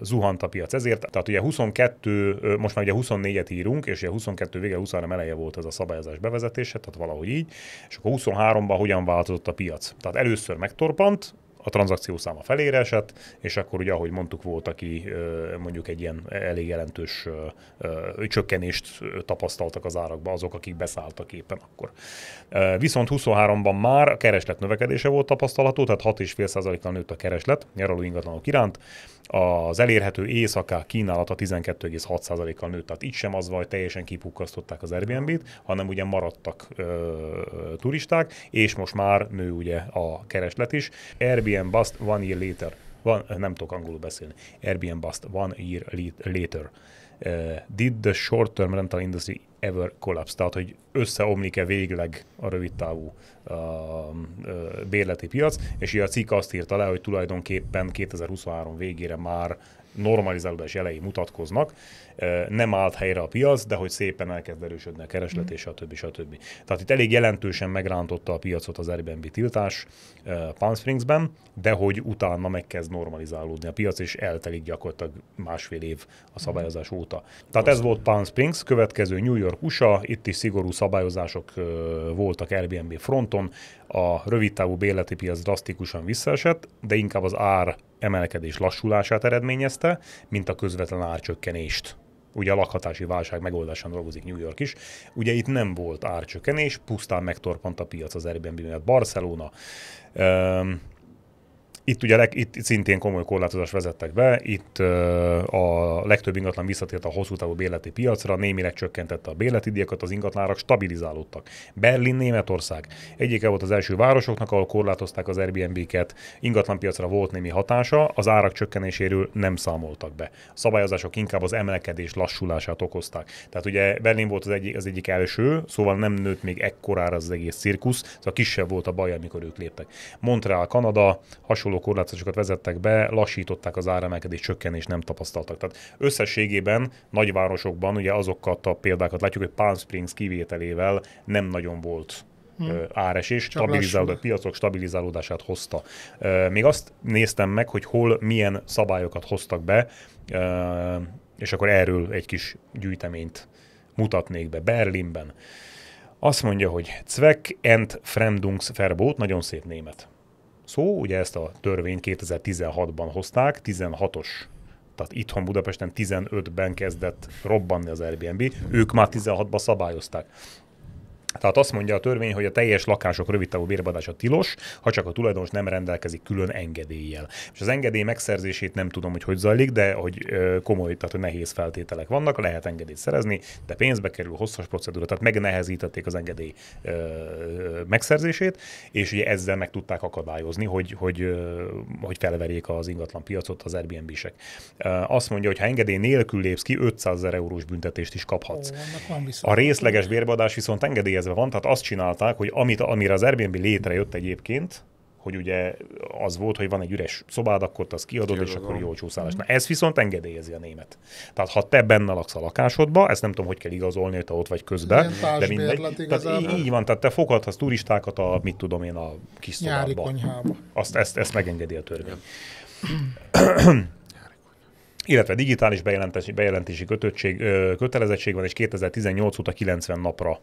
zuhant a piac ezért. Tehát ugye 22, most már ugye 24-et írunk, és ugye 22 vége, 23 eleje volt ez a szabályozás bevezetése, tehát valahogy így, és akkor 23-ban hogyan változott a piac. Tehát először megtorpant, a tranzakció száma felére esett, és akkor ugye, ahogy mondtuk, volt, aki mondjuk egy ilyen elég jelentős csökkenést tapasztaltak az árakba azok, akik beszálltak éppen akkor. Viszont 23-ban már a kereslet növekedése volt tapasztalható, tehát 6,5%-kal nőtt a kereslet nyaraló ingatlanok iránt, az elérhető éjszaká kínálata 12,6%-kal nőtt, tehát itt sem az vagy teljesen kipukkasztották az Airbnb-t, hanem ugye maradtak ö, turisták, és most már nő ugye a kereslet is. Airbnb bust one year later. Van, nem tudok angolul beszélni. Airbnb bust one year later uh, did the short-term rental industry ever collapse? Tehát, hogy összeomlik-e végleg a rövidtávú uh, uh, bérleti piac, és a cikk azt írta le, hogy tulajdonképpen 2023 végére már normalizálódás jelei mutatkoznak, nem állt helyre a piac, de hogy szépen elkezd erősödni a kereslet, mhm. és stb. stb. Tehát itt elég jelentősen megrántotta a piacot az Airbnb tiltás Palm Springsben, de hogy utána megkezd normalizálódni a piac, és eltelik gyakorlatilag másfél év a mhm. szabályozás óta. Tehát ez volt Palm Springs, következő New York USA, itt is szigorú szabályozások voltak Airbnb fronton, a rövidtávú bérleti piac drasztikusan visszaesett, de inkább az ár emelkedés lassulását eredményezte, mint a közvetlen árcsökkenést. Ugye a lakhatási válság megoldásán dolgozik New York is. Ugye itt nem volt árcsökkenés, pusztán megtorpant a piac az Airbnb miatt. Barcelona, itt ugye itt szintén komoly korlátozás vezettek be, itt a legtöbb ingatlan visszatért a hosszú távú bérleti piacra, némileg csökkentette a bérleti díjakat, az ingatlárak stabilizálódtak. Berlin, Németország egyike volt az első városoknak, ahol korlátozták az Airbnb-ket, ingatlanpiacra volt némi hatása, az árak csökkenéséről nem számoltak be. A szabályozások inkább az emelkedés lassulását okozták. Tehát ugye Berlin volt az egyik, az egyik első, szóval nem nőtt még ekkorára az egész cirkusz, szóval kisebb volt a baj, amikor ők léptek. Montreal, Kanada, hasonló hasonló korlátozásokat vezettek be, lassították az áremelkedés csökkenést nem tapasztaltak. Tehát összességében nagyvárosokban ugye azokat a példákat látjuk, hogy Palm Springs kivételével nem nagyon volt hmm. áresés, Csak stabilizálódott piacok stabilizálódását hozta. Még azt néztem meg, hogy hol milyen szabályokat hoztak be, és akkor erről egy kis gyűjteményt mutatnék be Berlinben. Azt mondja, hogy Zweck and Fremdungsverbot, nagyon szép német szó. Ugye ezt a törvényt 2016-ban hozták, 16-os tehát itthon Budapesten 15-ben kezdett robbanni az Airbnb, ők már 16-ban szabályozták. Tehát azt mondja a törvény, hogy a teljes lakások rövidtávú bérbeadása tilos, ha csak a tulajdonos nem rendelkezik külön engedéllyel. És az engedély megszerzését nem tudom, hogy hogy zajlik, de hogy komoly, tehát hogy nehéz feltételek vannak, lehet engedélyt szerezni, de pénzbe kerül hosszas procedúra, tehát megnehezítették az engedély megszerzését, és ugye ezzel meg tudták akadályozni, hogy, hogy, hogy felverjék az ingatlan piacot az Airbnb-sek. Azt mondja, hogy ha engedély nélkül lépsz ki, 500 ezer eurós büntetést is kaphatsz. Ó, a részleges bérbeadás viszont engedély befejezve van, tehát azt csinálták, hogy amit, amire az Airbnb létrejött egyébként, hogy ugye az volt, hogy van egy üres szobád, akkor azt kiadod, Kiadod és akkor jó csúszálás. Na ez viszont engedélyezi a német. Tehát ha te benne laksz a lakásodba, ezt nem tudom, hogy kell igazolni, hogy te ott vagy közben, de mindegy. Tehát így, így van, tehát te fogadhatsz turistákat a, mit tudom én, a kis Nyári konyhába. Azt, ezt, ezt megengedi a törvény. [clears throat] illetve digitális bejelentési, bejelentési kötöttség, kötelezettség van, és 2018 óta 90 napra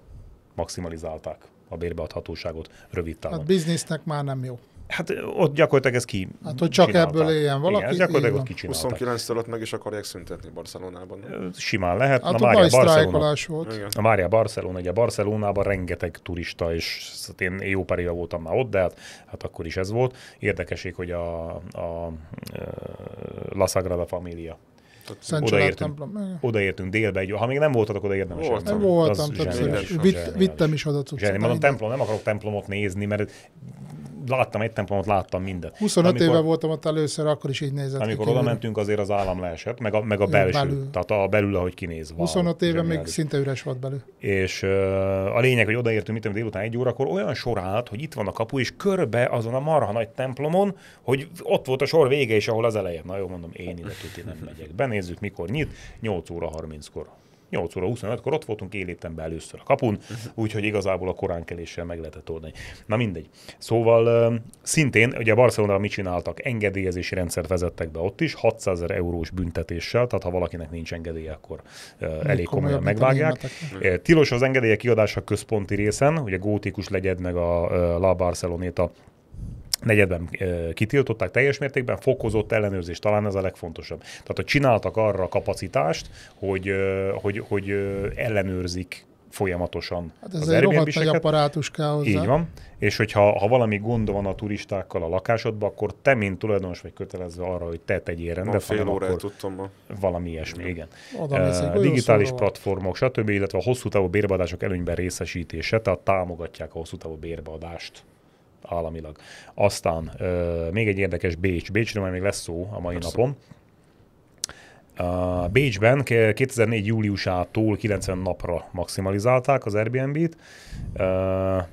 maximalizálták a bérbeadhatóságot rövid távon. Hát biznisznek már nem jó. Hát ott gyakorlatilag ez ki. Hát, hogy csak csinálták. ebből éljen valaki. Igen, gyakorlatilag ott kicsinálták. 29 alatt meg is akarják szüntetni Barcelonában. Simán lehet. Hát Na, Mária Barcelona, volt. Igen. A Mária Barcelona, ugye Barcelonában rengeteg turista, és hát én jó pár éve voltam már ott, de hát, hát akkor is ez volt. Érdekesség, hogy a, a, a La Sagrada Familia odaértünk, templom. Eh. odaértünk délbe, egy, ha még nem voltatok oda, érdemes Voltam, nem voltam többször. Vittem is oda cuccot. mondom, templom, nem akarok templomot nézni, mert láttam egy templomot, láttam mindent. 25 amikor, éve voltam ott először, akkor is így nézett Amikor oda mentünk, azért az állam leesett, meg a, meg a belső, belül. tehát a belül, ahogy kinéz. 25 éve még szinte üres volt belül. És uh, a lényeg, hogy odaértünk, mit tudom, délután egy órakor, olyan sor állt, hogy itt van a kapu, és körbe azon a marha nagy templomon, hogy ott volt a sor vége, és ahol az eleje. Na jó, mondom, én ide nem megyek. Benézzük, mikor nyit, 8 óra 30-kor 8 óra 25-kor ott voltunk, léptem be először a kapun, úgyhogy igazából a koránkeléssel meg lehetett oldani. Na mindegy. Szóval szintén, ugye Barcelona mit csináltak? Engedélyezési rendszert vezettek be ott is, 600 ezer eurós büntetéssel, tehát ha valakinek nincs engedélye, akkor elég komolyan megvágják. Tilos az engedélyek kiadása központi részen, ugye gótikus legyed meg a La Barceloneta negyedben kitiltották teljes mértékben, fokozott ellenőrzés talán ez a legfontosabb. Tehát, hogy csináltak arra a kapacitást, hogy, hogy, hogy ellenőrzik folyamatosan. Hát ez az egy rohadt nagy apparátus kell hozzá. Így van, és hogyha ha valami gond van a turistákkal a lakásodban, akkor te, mint tulajdonos vagy kötelezve arra, hogy te tegyél rendet, fél hanem akkor tudtam valami ilyesmi, igen. Oda uh, digitális platformok, stb., illetve a hosszú távú bérbeadások előnyben részesítése, tehát támogatják a hosszú távú bérbeadást államilag. Aztán uh, még egy érdekes Bécs. Bécsről már még lesz szó a mai Persze. napon. Uh, Bécsben 2004. júliusától 90 napra maximalizálták az Airbnb-t. Uh,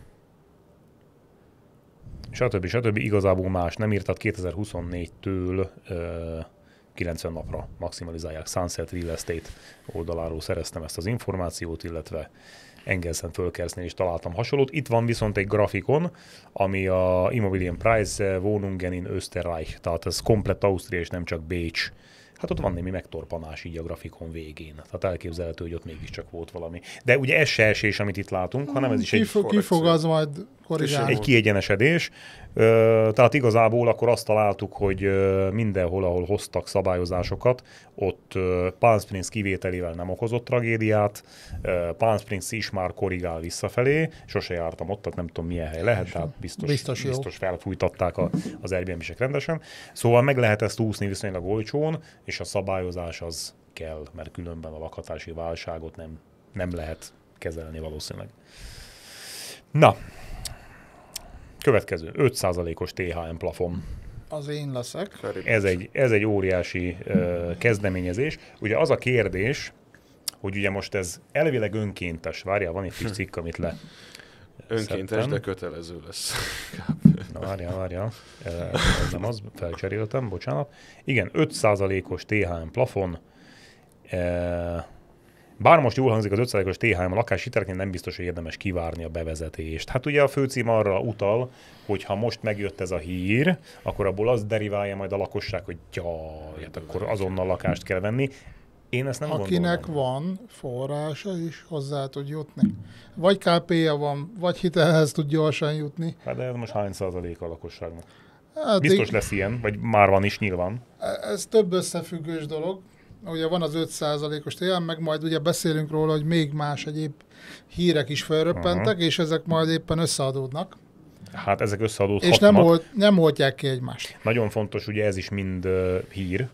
stb. stb. Igazából más nem írtad 2024-től uh, 90 napra maximalizálják. Sunset Real Estate oldaláról szereztem ezt az információt, illetve uh, Engelszen Fölkersznél is találtam hasonlót. Itt van viszont egy grafikon, ami a Immobilien Price eh, Wohnungen in Österreich, tehát ez komplett Ausztria és nem csak Bécs hát ott van némi megtorpanás így a grafikon végén. Tehát elképzelhető, hogy ott mégiscsak volt valami. De ugye ez se esés, amit itt látunk, hanem ez hmm, is ki egy... Fog, ki fog az majd korrigáló. egy kiegyenesedés. Tehát igazából akkor azt találtuk, hogy mindenhol, ahol hoztak szabályozásokat, ott Palm Springs kivételével nem okozott tragédiát, Palm Springs is már korrigál visszafelé, sose jártam ott, tehát nem tudom milyen hely lehet, tehát biztos, biztos, biztos felfújtatták a, az Airbnb-sek rendesen. Szóval meg lehet ezt úszni viszonylag olcsón, és a szabályozás az kell, mert különben a lakhatási válságot nem, nem lehet kezelni valószínűleg. Na, Következő, 5%-os THM plafon. Az én leszek. Ez egy, ez egy óriási ö, kezdeményezés. Ugye az a kérdés, hogy ugye most ez elvileg önkéntes, várjál, van egy kis cikk, amit le Önkéntes, szedtem. de kötelező lesz. Na várjál, várjál, ez nem az, felcseréltem, bocsánat. Igen, 5%-os THM plafon, e- bár most jól hangzik az 5%-os THM, a lakáshiteleknél nem biztos, hogy érdemes kivárni a bevezetést. Hát ugye a főcím arra utal, hogy ha most megjött ez a hír, akkor abból az deriválja majd a lakosság, hogy jaj, hát akkor azonnal lakást kell venni. Én ezt nem Akinek gondolom. van forrása is hozzá tud jutni. Vagy kp -ja van, vagy hitelhez tud gyorsan jutni. Hát de ez most hány százalék a lakosságnak? Hát Biztos lesz ilyen, vagy már van is nyilván. Ez több összefüggős dolog ugye van az 5%-os télen, meg majd ugye beszélünk róla, hogy még más egyéb hírek is felröppentek, uh-huh. és ezek majd éppen összeadódnak. Hát ezek összeadódhatnak. És nem, old, nem oltják ki egymást. Nagyon fontos, ugye ez is mind uh, hír,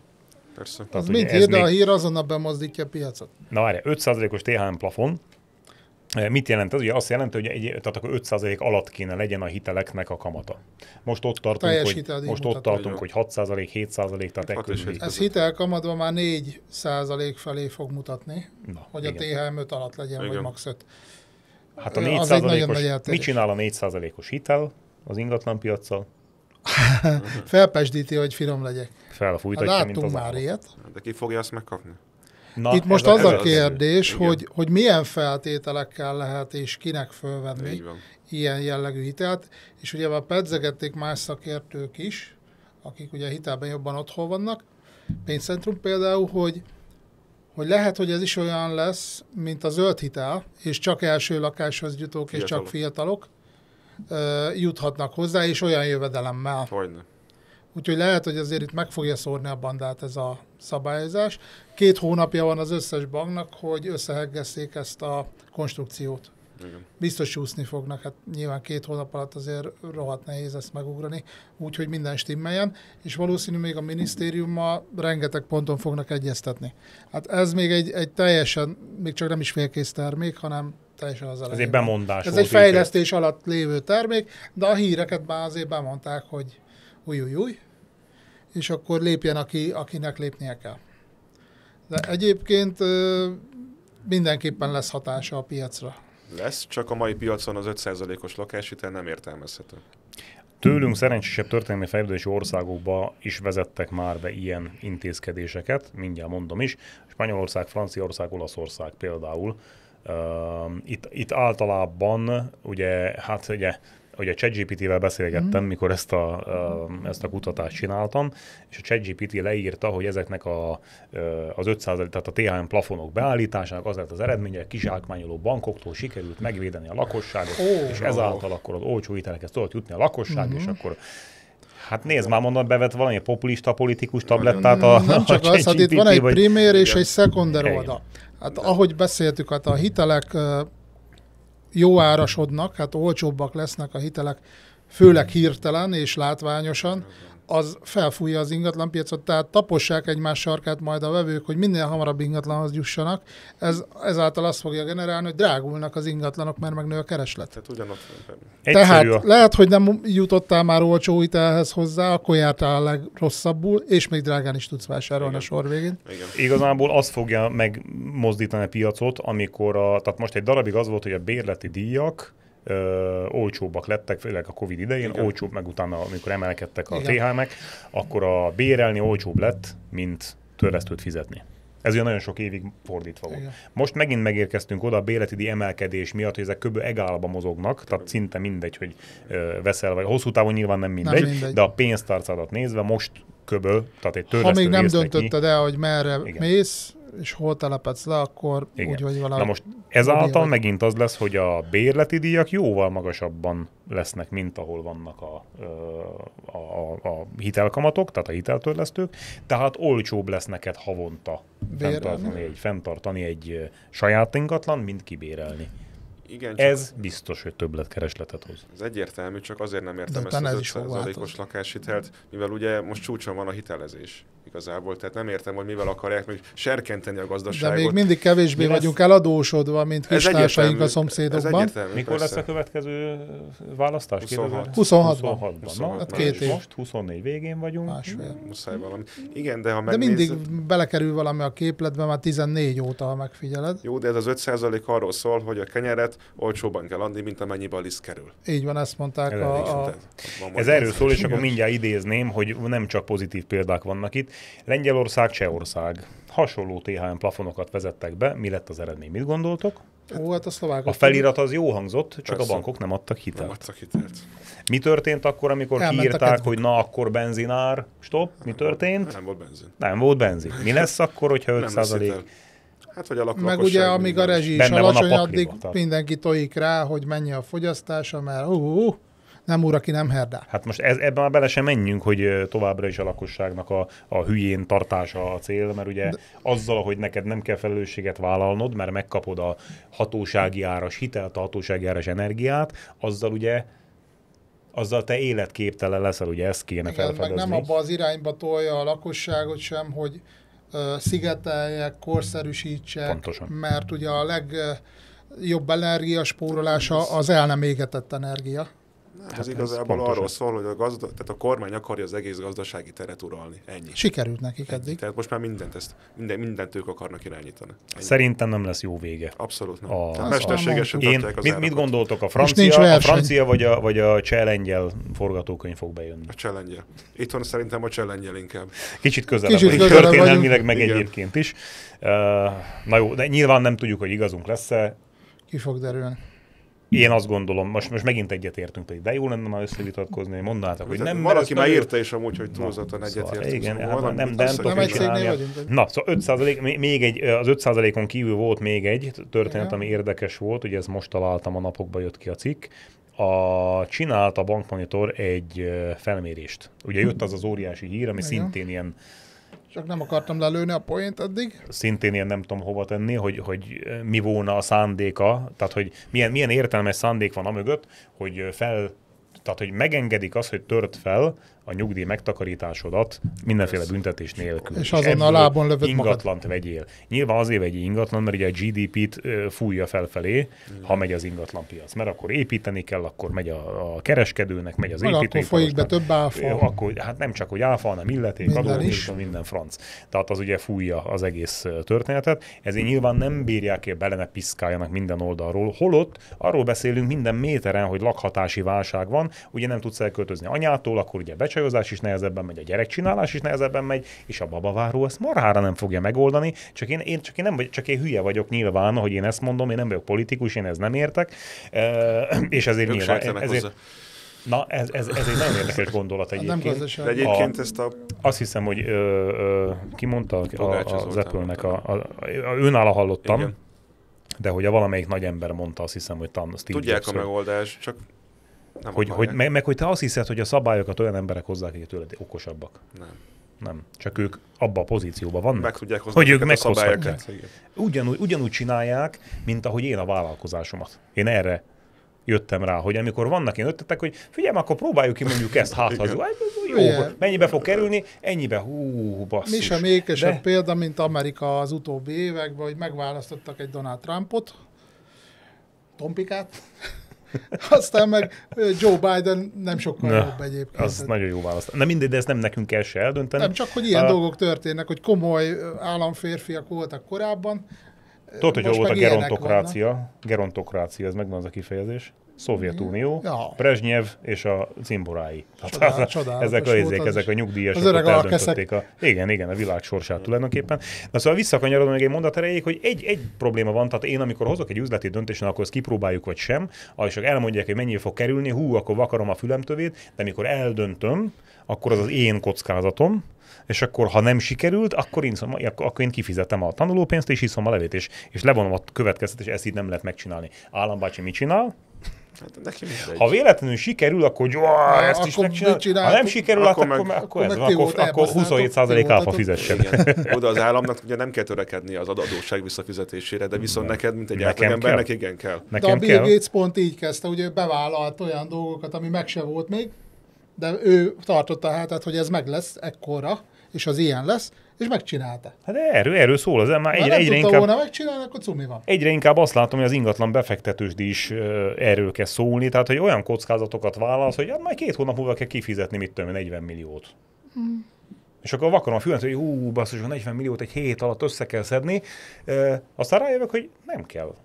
Persze. Tehát az mind hír, de még... a hír azonnal bemozdítja a piacot. Na várj, 5%-os THM plafon, Eh, mit jelent ez? Ugye azt jelenti, hogy egy, tehát akkor 5% alatt kéne legyen a hiteleknek a kamata. Most ott tartunk, hogy, most ott tartunk hogy 6%, 7%, tehát e körül. Ez hitelkamatban már 4% felé fog mutatni, Na, hogy igen. a THM 5 alatt legyen, igen. vagy max 5. Hát a 4%-os, mit csinál a 4%-os hitel az ingatlan piaccal? [laughs] Felpesdíti, hogy finom legyek. Felfújtatja, hát mint az már ilyet. De ki fogja ezt megkapni? Na, Itt most az a, a kérdés, az, hogy, hogy milyen feltételekkel lehet és kinek fölvenni ilyen jellegű hitelt, és ugye már pedzegették más szakértők is, akik ugye hitelben jobban otthon vannak, pénzcentrum például, hogy, hogy lehet, hogy ez is olyan lesz, mint a zöld hitel, és csak első lakáshoz jutók, fiatalok. és csak fiatalok ö, juthatnak hozzá, és olyan jövedelemmel. Hogyne Úgyhogy lehet, hogy azért itt meg fogja szórni a bandát ez a szabályozás. Két hónapja van az összes banknak, hogy összeheggezzék ezt a konstrukciót. Igen. Biztos csúszni fognak, hát nyilván két hónap alatt azért rohadt nehéz ezt megugrani, úgyhogy minden stimmeljen, és valószínű még a minisztériummal rengeteg ponton fognak egyeztetni. Hát ez még egy, egy teljesen, még csak nem is félkész termék, hanem teljesen az elején. Ez egy bemondás Ez egy fejlesztés így. alatt lévő termék, de a híreket már azért bemondták, hogy új, új, új, és akkor lépjen, aki, akinek lépnie kell. De egyébként mindenképpen lesz hatása a piacra. Lesz, csak a mai piacon az 5%-os lakáshitel nem értelmezhető. Tőlünk szerencsésebb történelmi fejlődési országokba is vezettek már be ilyen intézkedéseket, mindjárt mondom is. Spanyolország, Franciaország, Olaszország például. Uh, itt, itt általában ugye, hát ugye hogy a ChatGPT-vel beszélgettem, mm. mikor ezt a, ezt a kutatást csináltam, és a ChatGPT leírta, hogy ezeknek a, az 500, tehát a THM plafonok beállításának az lett az eredménye, hogy kizsákmányoló bankoktól sikerült megvédeni a lakosságot, oh, és ezáltal akkor az olcsó hitelekhez tudott jutni a lakosság, mm és mhm. akkor Hát nézd, már mondom, bevet valami populista politikus tablettát a... Nem csak a az, hát itt van egy primér és egy szekonder oldal. Hát ahogy beszéltük, hát a hitelek jó árasodnak, hát olcsóbbak lesznek a hitelek, főleg hirtelen és látványosan, az felfújja az ingatlanpiacot, tehát tapossák egymás sarkát majd a vevők, hogy minél hamarabb ingatlanhoz jussanak. Ez, ezáltal azt fogja generálni, hogy drágulnak az ingatlanok, mert megnő a kereslet. Hát tehát ugyanott Tehát a... lehet, hogy nem jutottál már olcsó hitelhez hozzá, akkor jártál a legrosszabbul, és még drágán is tudsz vásárolni Igen. a sor végén. Igen. Igazából azt fogja megmozdítani a piacot, amikor a, tehát most egy darabig az volt, hogy a bérleti díjak, ö, olcsóbbak lettek, főleg a Covid idején, Igen. olcsóbb, meg utána, amikor emelkedtek a THM-ek, akkor a bérelni olcsóbb lett, mint törlesztőt fizetni. Ez olyan nagyon sok évig fordítva volt. Igen. Most megint megérkeztünk oda a béleti díj emelkedés miatt, hogy ezek kb. egálba mozognak, tehát szinte mindegy, hogy ö, veszel, vagy hosszú távon nyilván nem mindegy, nem mindegy. de a pénztárcadat nézve most köböl, tehát egy Ha még nem döntötted ki. el, hogy merre Igen. mész, és hol telepedsz le, akkor Igen. úgy, hogy valami... Na most ezáltal megint az lesz, hogy a bérleti díjak jóval magasabban lesznek, mint ahol vannak a, a, a, a hitelkamatok, tehát a hiteltörlesztők, tehát olcsóbb lesz neked havonta fenntartani egy, fenntartani egy saját ingatlan, mint kibérelni igen, ez biztos, hogy többletkeresletet hoz. Ez egyértelmű, csak azért nem értem De ezt az 5%-os lakáshitelt, mivel ugye most csúcson van a hitelezés igazából. Tehát nem értem, hogy mivel akarják még serkenteni a gazdaságot. De még mindig kevésbé Mi vagyunk lesz? eladósodva, mint kistársaink a szomszédokban. Egyértelmű, Mikor persze. lesz a következő választás? 26. 26-ban. 26 26 26 hát két év. Most 24 végén vagyunk. Másfél. Muszáj valami. Igen, de ha megnézed... De mindig belekerül valami a képletbe, már 14 óta, ha megfigyeled. Jó, de ez az 5% arról szól, hogy a kenyeret olcsóban kell adni, mint amennyiben a liszt kerül. Így van, ezt mondták ez a... a... Ez erről szól, és akkor mindjárt idézném, hogy nem csak pozitív példák vannak itt. Lengyelország, Csehország. Hasonló THM plafonokat vezettek be. Mi lett az eredmény? Mit gondoltok? Ó, hát, hát a szlovákok. A felirat az jó hangzott, csak Persze. a bankok nem adtak hitelt. Nem adtak hitelt. Mi történt akkor, amikor Elment kiírták, hogy na akkor benzinár, stop, nem mi történt? Volt, nem volt benzin. Nem volt benzin. Mi lesz akkor, hogyha 5 százalék? Hát, hogy a Meg ugye, amíg a rezsi is alacsony, addig mindenki tojik rá, hogy mennyi a fogyasztása, mert uh, uh, nem úr, aki nem herdál. Hát most ez, ebben már bele sem menjünk, hogy továbbra is a lakosságnak a, a hülyén tartása a cél, mert ugye De... azzal, hogy neked nem kell felelősséget vállalnod, mert megkapod a hatósági áras hitelt, a hatósági áras energiát, azzal ugye azzal te életképtelen leszel, ugye ezt kéne Igen, felfedezni. Meg nem abba az irányba tolja a lakosságot sem, hogy ö, szigeteljek, korszerűsítsek, Pontosan. mert ugye a legjobb energiaspórolása az el nem égetett energia. Hát ez igazából pontosan. arról szól, hogy a, gazda, tehát a kormány akarja az egész gazdasági teret uralni. Ennyi. Sikerült nekik eddig. Tehát most már mindent, ezt, minden, mindent ők akarnak irányítani. Ennyi. Szerintem nem lesz jó vége. Abszolút nem. A, a mesterségesen a... Én, az mit, mit gondoltok? A francia, a francia vagy a, vagy a cselengyel forgatókönyv fog bejönni? A cselengyel. Itthon szerintem a cselengyel inkább. Kicsit közelebb. Kicsit közelebb történelmileg meg Igen. egyébként is. Uh, na jó, de nyilván nem tudjuk, hogy igazunk lesz-e. Ki fog derülni én azt gondolom, most, most megint egyetértünk, pedig de jó lenne már összevitatkozni, mondanátok, hogy nem. Valaki már írta is amúgy, hogy túlzottan szóval egyetértünk. Szóval, igen, szóval hát, nem, nem, nem tudom csinálni. Na, szóval 5 még egy, az 5 on kívül volt még egy történet, ami érdekes volt, ugye ez most találtam, a napokban jött ki a cikk, a, csinált a bankmonitor egy felmérést. Ugye jött az az óriási hír, ami igen. szintén ilyen csak nem akartam lelőni a poént addig. Szintén ilyen nem tudom hova tenni, hogy, hogy eh, mi volna a szándéka, tehát hogy milyen, milyen értelmes szándék van mögött, hogy eh, fel, tehát hogy megengedik azt, hogy tört fel, a nyugdíj megtakarításodat mindenféle büntetés nélkül. És, és a lábon lövöd ingatlant magad. vegyél. Nyilván azért vegyél ingatlan, mert ugye a GDP-t fújja felfelé, mm. ha megy az ingatlan piac. Mert akkor építeni kell, akkor megy a, a kereskedőnek, megy az építőnek. építő. Akkor folyik be több áfa. Akkor, hát nem csak, hogy áfa, hanem illeték, minden, adó, is. minden franc. Tehát az ugye fújja az egész történetet. Ezért nyilván nem bírják el bele ne piszkáljanak minden oldalról. Holott arról beszélünk minden méteren, hogy lakhatási válság van, ugye nem tudsz elköltözni anyától, akkor ugye csajozás is nehezebben megy, a gyerekcsinálás is nehezebben megy, és a babaváró ezt marhára nem fogja megoldani, csak én, én, csak én, nem, vagy, csak én hülye vagyok nyilván, hogy én ezt mondom, én nem vagyok politikus, én ezt nem értek, [clears throat] és ezért Ők nyilván... Ezért, Na, ez, ez, ez egy nagyon érdekes gondolat egyébként. Nem gazdaság. De egyébként a, ezt a... Azt hiszem, hogy ö, ö, ki mondta a, a, az Apple-nek, a, a, a, önála hallottam, Igen. de hogy a valamelyik nagy ember mondta, azt hiszem, hogy tan Steve Tudják Jobs-ről. a megoldást, csak nem hogy, hogy, meg, meg hogy te azt hiszed, hogy a szabályokat olyan emberek hozzák, akik tőled okosabbak. Nem. Nem. Csak ők abba a pozícióban vannak. Meg tudják hozni hogy ők szabályokat. Ugyanúgy, ugyanúgy csinálják, mint ahogy én a vállalkozásomat. Én erre jöttem rá, hogy amikor vannak én ötletek, hogy figyelj, akkor próbáljuk ki mondjuk ezt hát az, jó, hát, mennyibe fog kerülni, ennyibe, hú, basszus. Mi sem ékesebb de... példa, mint Amerika az utóbbi években, hogy megválasztottak egy Donald Trumpot, Tompikát, [laughs] Aztán meg Joe Biden nem sokkal ne, jobb egyébként. Az tehát. nagyon jó választ. Nem mindegy, de ezt nem nekünk kell se eldönteni. Nem, csak hogy ilyen a... dolgok történnek, hogy komoly államférfiak voltak korábban. Tudod, hogy volt a gerontokrácia. Vannak. Gerontokrácia, ez megvan az a kifejezés. Szovjetunió, ja. Brezsnyev és a cimborái. [laughs] ezek a ezek ezek a nyugdíjasok, eldöntötték a, igen, igen, a világ sorsát tulajdonképpen. Na szóval visszakanyarodom még egy mondat erejéig, hogy egy, egy probléma van, tehát én amikor hozok egy üzleti döntést, akkor ezt kipróbáljuk vagy sem, és elmondják, hogy mennyi fog kerülni, hú, akkor vakarom a fülemtövét, de amikor eldöntöm, akkor az az én kockázatom, és akkor ha nem sikerült, akkor én, akkor én kifizetem a tanulópénzt, és iszom a levét, és, és levonom a következtetés, ezt így nem lehet megcsinálni. Állambácsi mit csinál? mindegy. Ha véletlenül sikerül, akkor jó, ezt akkor is megcsinál. Ha nem sikerül, akkor, meg, akkor, akkor, meg akkor, akkor 27% áfa fizessen. Igen. [laughs] Oda az államnak ugye nem kell törekedni az adóság visszafizetésére, de viszont neked, mint egy kell. igen kell. Nekem de a Bill Gates pont így kezdte, ugye bevállalt olyan dolgokat, ami meg se volt még, de ő tartotta a hátát, hogy ez meg lesz ekkora, és az ilyen lesz, és megcsinálta. Hát erről, erről szól az ember. Egyre, egyre inkább, volna megcsinálni, akkor cumi van. Egyre inkább azt látom, hogy az ingatlan befektetősdi is erről kell szólni, tehát hogy olyan kockázatokat vállalsz, hogy hát majd két hónap múlva kell kifizetni, mit tudom, 40 milliót. Hmm. És akkor vakarom a fülönt, hogy hú, basszus, 40 milliót egy hét alatt össze kell szedni, e, aztán rájövök, hogy nem kell.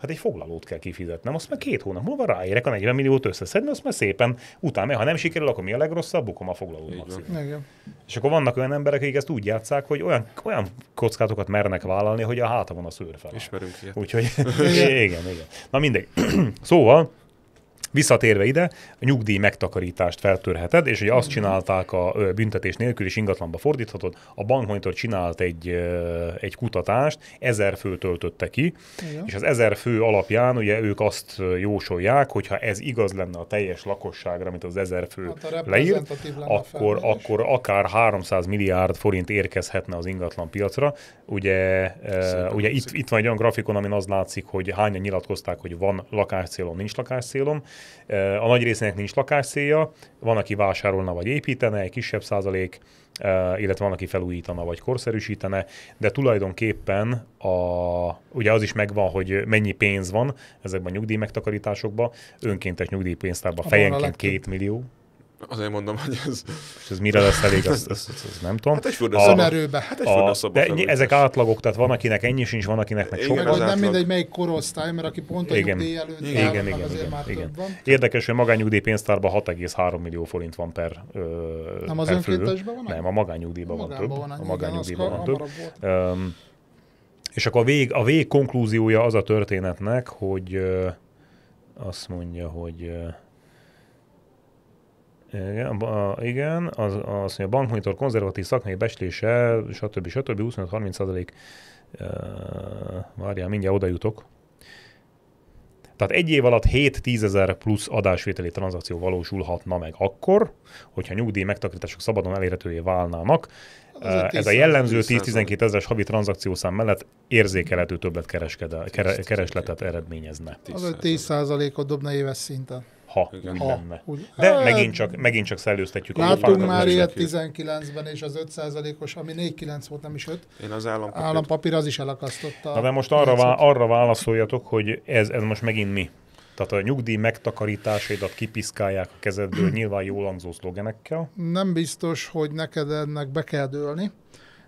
Hát egy foglalót kell kifizetnem, azt már két hónap múlva ráérek a 40 milliót összeszedni, azt már szépen utána, ha nem sikerül, akkor mi a legrosszabb, bukom a foglalót És akkor vannak olyan emberek, akik ezt úgy játszák, hogy olyan, olyan kockátokat mernek vállalni, hogy a háta van a szőr fel. Ismerünk ilyet. Úgyhogy [laughs] igen, igen. Na mindegy. [clears throat] szóval, Visszatérve ide, a nyugdíj megtakarítást feltörheted, és hogy azt mhm. csinálták a büntetés nélkül is ingatlanba fordíthatod, a bankmonitor csinált egy, egy kutatást, ezer fő töltötte ki, Igen. és az ezer fő alapján ugye ők azt jósolják, hogyha ez igaz lenne a teljes lakosságra, amit az ezer fő hát leír, akkor, akkor akár 300 milliárd forint érkezhetne az ingatlan piacra. Ugye, Szépen ugye itt, itt van egy olyan grafikon, amin az látszik, hogy hányan nyilatkozták, hogy van lakáscélom, nincs lakáscélom, a nagy részének nincs lakás célja, van, aki vásárolna vagy építene, egy kisebb százalék, illetve van, aki felújítana vagy korszerűsítene, de tulajdonképpen a, ugye az is megvan, hogy mennyi pénz van ezekben a nyugdíj megtakarításokban, önkéntes nyugdíjpénztárban fejenként két millió, Azért mondom, hogy ez... És ez mire lesz elég, azt, azt, azt, azt nem tudom. Hát egy fürdőszoba. Hát egy a, De felújtás. ezek átlagok, tehát van, akinek ennyi sincs, van, akinek meg sok. Igen, nem mindegy, melyik korosztály, mert aki pont a igen. nyugdíj előtt igen, áll, igen, igen, azért igen, már igen. több van. Érdekes, hogy a pénztárban 6,3 millió forint van per ö, Nem az önkéntesben van? Nem, a magányugdíjban van több. A magányugdíjban van több. És akkor a vég, a vég konklúziója az a történetnek, hogy azt mondja, hogy ö, igen, a, igen az, az, hogy a bankmonitor konzervatív szakmai beslése, stb. stb. 25-30 százalék, várjál, mindjárt oda jutok. Tehát egy év alatt 7-10 ezer plusz adásvételi tranzakció valósulhatna meg akkor, hogyha nyugdíj megtakarítások szabadon elérhetővé válnának. Ez, ez a jellemző 10-12 ezeres havi tranzakciószám mellett érzékelhető többet keresletet eredményezne. Az 10 százalékot dobna éves szinten ha Igen. ha, lenne. De hát, megint csak, megint csak szellőztetjük. Láttunk már ilyet 19-ben, és az 5%-os, ami 4-9 volt, nem is 5. Én az állampapír. állampapír az is elakasztotta. Na de most arra, vá- arra válaszoljatok, hogy ez, ez most megint mi. Tehát a nyugdíj megtakarításaidat kipiszkálják a kezedből, [clears throat] nyilván jól hangzó szlogenekkel. Nem biztos, hogy neked ennek be kell dőlni,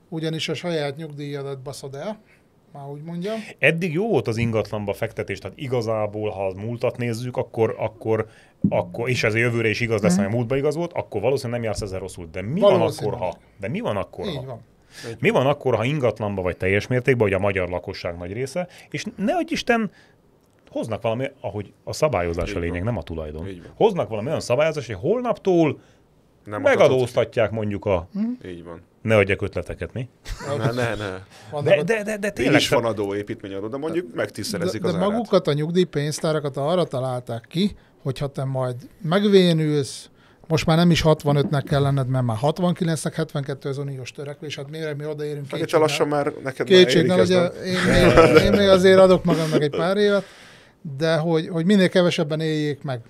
ugyanis a saját nyugdíjadat baszod el, már úgy mondjam. Eddig jó volt az ingatlanba fektetés, tehát igazából, ha az múltat nézzük, akkor, akkor, akkor és ez a jövőre is igaz lesz, mm ami a múltban igaz volt, akkor valószínűleg nem jársz ezzel rosszul. De mi van akkor, ha? De mi van akkor, Így ha? Van. Mi van akkor, ha ingatlanba vagy teljes mértékben, vagy a magyar lakosság nagy része, és ne adj Isten, hoznak valami, ahogy a szabályozás Így a lényeg, van. nem a tulajdon. Hoznak valami olyan szabályozás, hogy holnaptól nem Megadóztatják mondjuk a... Hm? Így van. Ne adjak ötleteket, mi? ne, ne, ne. De, de, de, de tényleg... Is van adó, adó, de mondjuk megtiszerezik de, az de magukat a nyugdíjpénztárakat arra találták ki, hogyha te majd megvénülsz, most már nem is 65-nek kell lenned, mert már 69-nek, 72 az uniós törekvés, hát mire mi odaérünk kétségnál. Hát lassan már neked kétségnál, már ugye, én, még, [laughs] én még azért adok magamnak egy pár évet, de hogy, hogy minél kevesebben éljék meg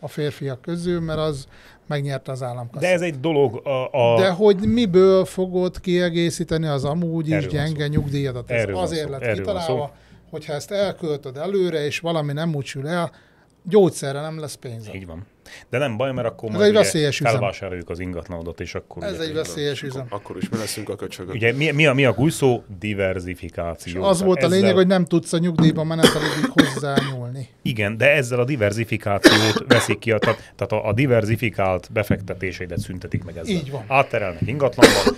a férfiak közül, mert az, megnyerte az államkasszát. De ez egy dolog a, a... De hogy miből fogod kiegészíteni az amúgy is gyenge nyugdíjadat? Ez Erről azért lett Erről kitalálva, hogyha ezt elköltöd előre, és valami nem úgy sül el, gyógyszerre nem lesz pénz. Így van. De nem baj, mert akkor már majd felvásároljuk az ingatlanodat, és akkor... Ez ugye, egy veszélyes üzem. Akkor, is mi leszünk a köcsögök. Ugye mi, mi, a, mi a új szó? Diversifikáció. És az volt ezzel... a lényeg, hogy nem tudsz a nyugdíjba menetelődik hozzányúlni. Igen, de ezzel a diversifikációt veszik ki, a, tehát, tehát a, a diversifikált befektetéseidet szüntetik meg ezzel. Így van. Átterelnek ingatlanba.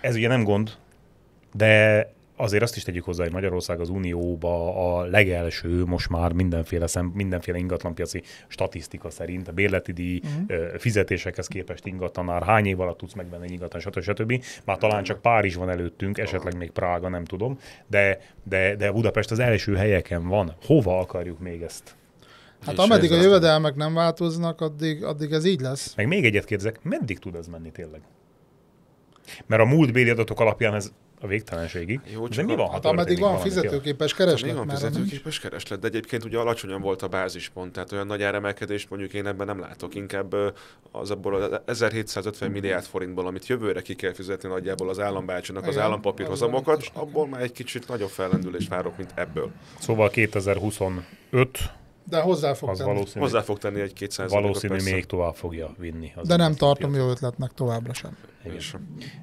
Ez ugye nem gond, de azért azt is tegyük hozzá, hogy Magyarország az Unióba a legelső, most már mindenféle, szem, mindenféle ingatlanpiaci statisztika szerint, a bérleti díj, uh-huh. fizetésekhez képest ingatlanár, hány év alatt tudsz megvenni egy ingatlan, stb. stb. Már talán csak Párizs van előttünk, esetleg még Prága, nem tudom, de, de, de Budapest az első helyeken van. Hova akarjuk még ezt Hát ameddig a jövedelmek nem változnak, addig, addig ez így lesz. Meg még egyet kérdezek, meddig tud ez menni tényleg? Mert a múltbéli adatok alapján ez a végtelenségig. Jó, de mi van? Hát ameddig van fizetőképes kereslet. Hát van fizetőképes kereslet, de egyébként ugye alacsonyan volt a bázispont, tehát olyan nagy áremelkedést mondjuk én ebben nem látok, inkább az abból az 1750 hmm. milliárd forintból, amit jövőre ki kell fizetni nagyjából az állambácsának az állampapírhozamokat, abból már egy kicsit nagyobb fellendülés várok, mint ebből. Szóval 2025 de hozzá fog az tenni. hozzá fog tenni egy 200 Valószínű persze. tovább fogja vinni. Az De nem tartom jó ötletnek továbbra sem.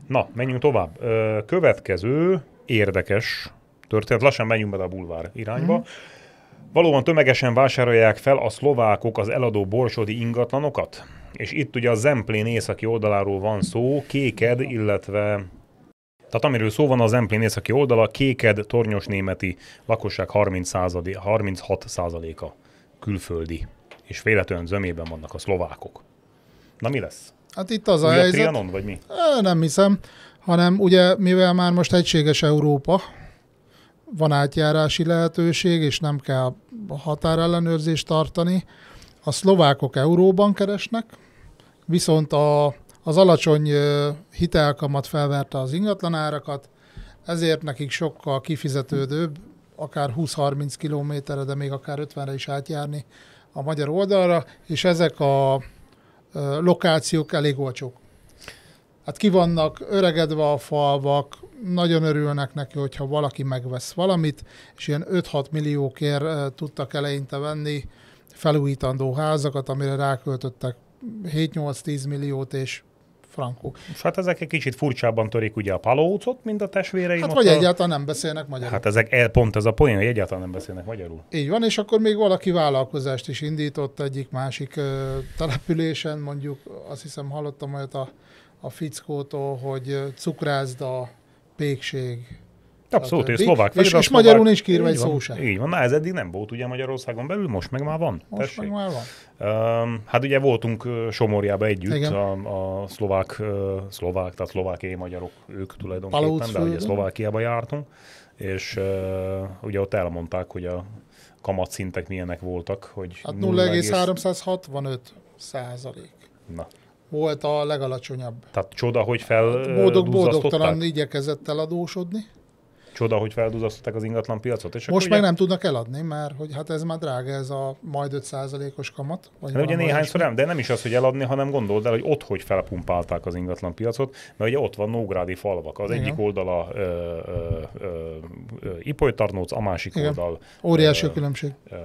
Na, menjünk tovább. Következő érdekes történet. Lassan menjünk bele a bulvár irányba. Mm. Valóban tömegesen vásárolják fel a szlovákok az eladó borsodi ingatlanokat? És itt ugye a Zemplén északi oldaláról van szó, Kéked, illetve tehát amiről szó van, a Zemplén északi oldala, Kéked, Tornyos Németi, lakosság 30 századi, 36 százaléka külföldi, és véletlenül zömében vannak a szlovákok. Na mi lesz? Hát itt az a, a helyzet. Trianon, vagy mi? Nem hiszem, hanem ugye mivel már most egységes Európa, van átjárási lehetőség, és nem kell határellenőrzést tartani. A szlovákok euróban keresnek, viszont a, az alacsony hitelkamat felverte az ingatlanárakat, ezért nekik sokkal kifizetődőbb akár 20-30 kilométerre, de még akár 50-re is átjárni a magyar oldalra, és ezek a lokációk elég olcsók. Hát ki vannak öregedve a falvak, nagyon örülnek neki, hogyha valaki megvesz valamit, és ilyen 5-6 milliókért tudtak eleinte venni felújítandó házakat, amire ráköltöttek 7-8-10 milliót, és frankok. Hát ezek egy kicsit furcsában törik ugye a palócot, mint a testvéreim. Hát vagy a... egyáltalán nem beszélnek magyarul. Hát ezek el, pont ez a poén, hogy egyáltalán nem beszélnek magyarul. Így van, és akkor még valaki vállalkozást is indított egyik-másik ö, településen, mondjuk azt hiszem hallottam olyat a, a fickótól, hogy cukrászda pékség Abszolút, és szlovák és, és magyarul nincs kérve egy szó sem. Így van, na ez eddig nem volt ugye Magyarországon belül, most meg már van. Most tessék. meg már van. Um, hát ugye voltunk Somorjába együtt Igen. a, a szlovák, uh, szlovák, tehát szlovákiai magyarok, ők tulajdonképpen, Palócföldön. de ugye Szlovákiába jártunk, és uh, ugye ott elmondták, hogy a kamatszintek milyenek voltak. Hogy hát 0,365 százalék. Na volt a legalacsonyabb. Tehát csoda, hogy fel. Hát boldog-boldogtalan igyekezett eladósodni csoda, hogy feldúzasztották az ingatlan piacot. És Most meg ugye... nem tudnak eladni, mert hogy hát ez már drága, ez a majd 5%-os kamat. Vagy hát ugye néhányszor nem, de nem is az, hogy eladni, hanem gondold el, hogy ott hogy felpumpálták az ingatlan piacot, mert ugye ott van Nógrádi falvak. Az Igen. egyik oldala Ipolytarnóc, a másik Igen. oldal. Óriási a különbség. Ö,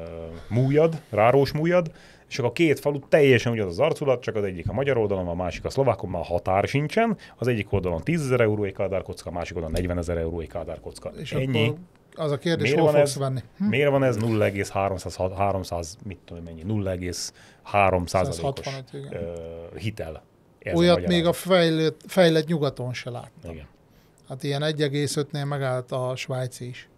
mújad, Ráros mújad, és akkor a két falu teljesen ugyanaz az arculat, csak az egyik a magyar oldalon, a másik a szlovákon, már határ sincsen, az egyik oldalon 10 ezer euró eurói kádárkocka, a másik oldalon 40 ezer euró eurói kádárkocka. És Ennyi. az a kérdés, miért hol van fogsz ez, venni? Hm? Miért van ez 0,300, mit tudom mennyi, 03 hitel? Ez Olyat a még a fejlett, fejlett nyugaton se láttam. Igen. Hát ilyen 1,5-nél megállt a svájci is.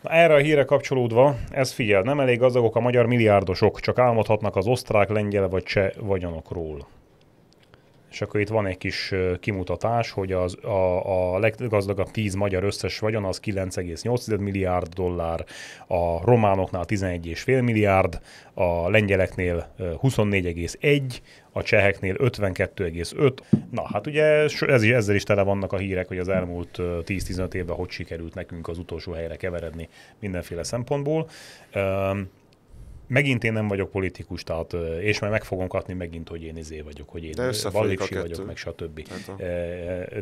Na, erre a híre kapcsolódva, ez figyel, nem elég gazdagok a magyar milliárdosok, csak álmodhatnak az osztrák, lengyel vagy cseh vagyonokról. És akkor itt van egy kis kimutatás, hogy az, a, a leggazdagabb 10 magyar összes vagyon az 9,8 milliárd dollár, a románoknál 11,5 milliárd, a lengyeleknél 24,1, a cseheknél 52,5. Na hát ugye ez ezzel is tele vannak a hírek, hogy az elmúlt 10-15 évben hogy sikerült nekünk az utolsó helyre keveredni mindenféle szempontból megint én nem vagyok politikus, tehát, és majd meg fogom kapni megint, hogy én izé vagyok, hogy én vallipsi vagyok, meg stb. Hát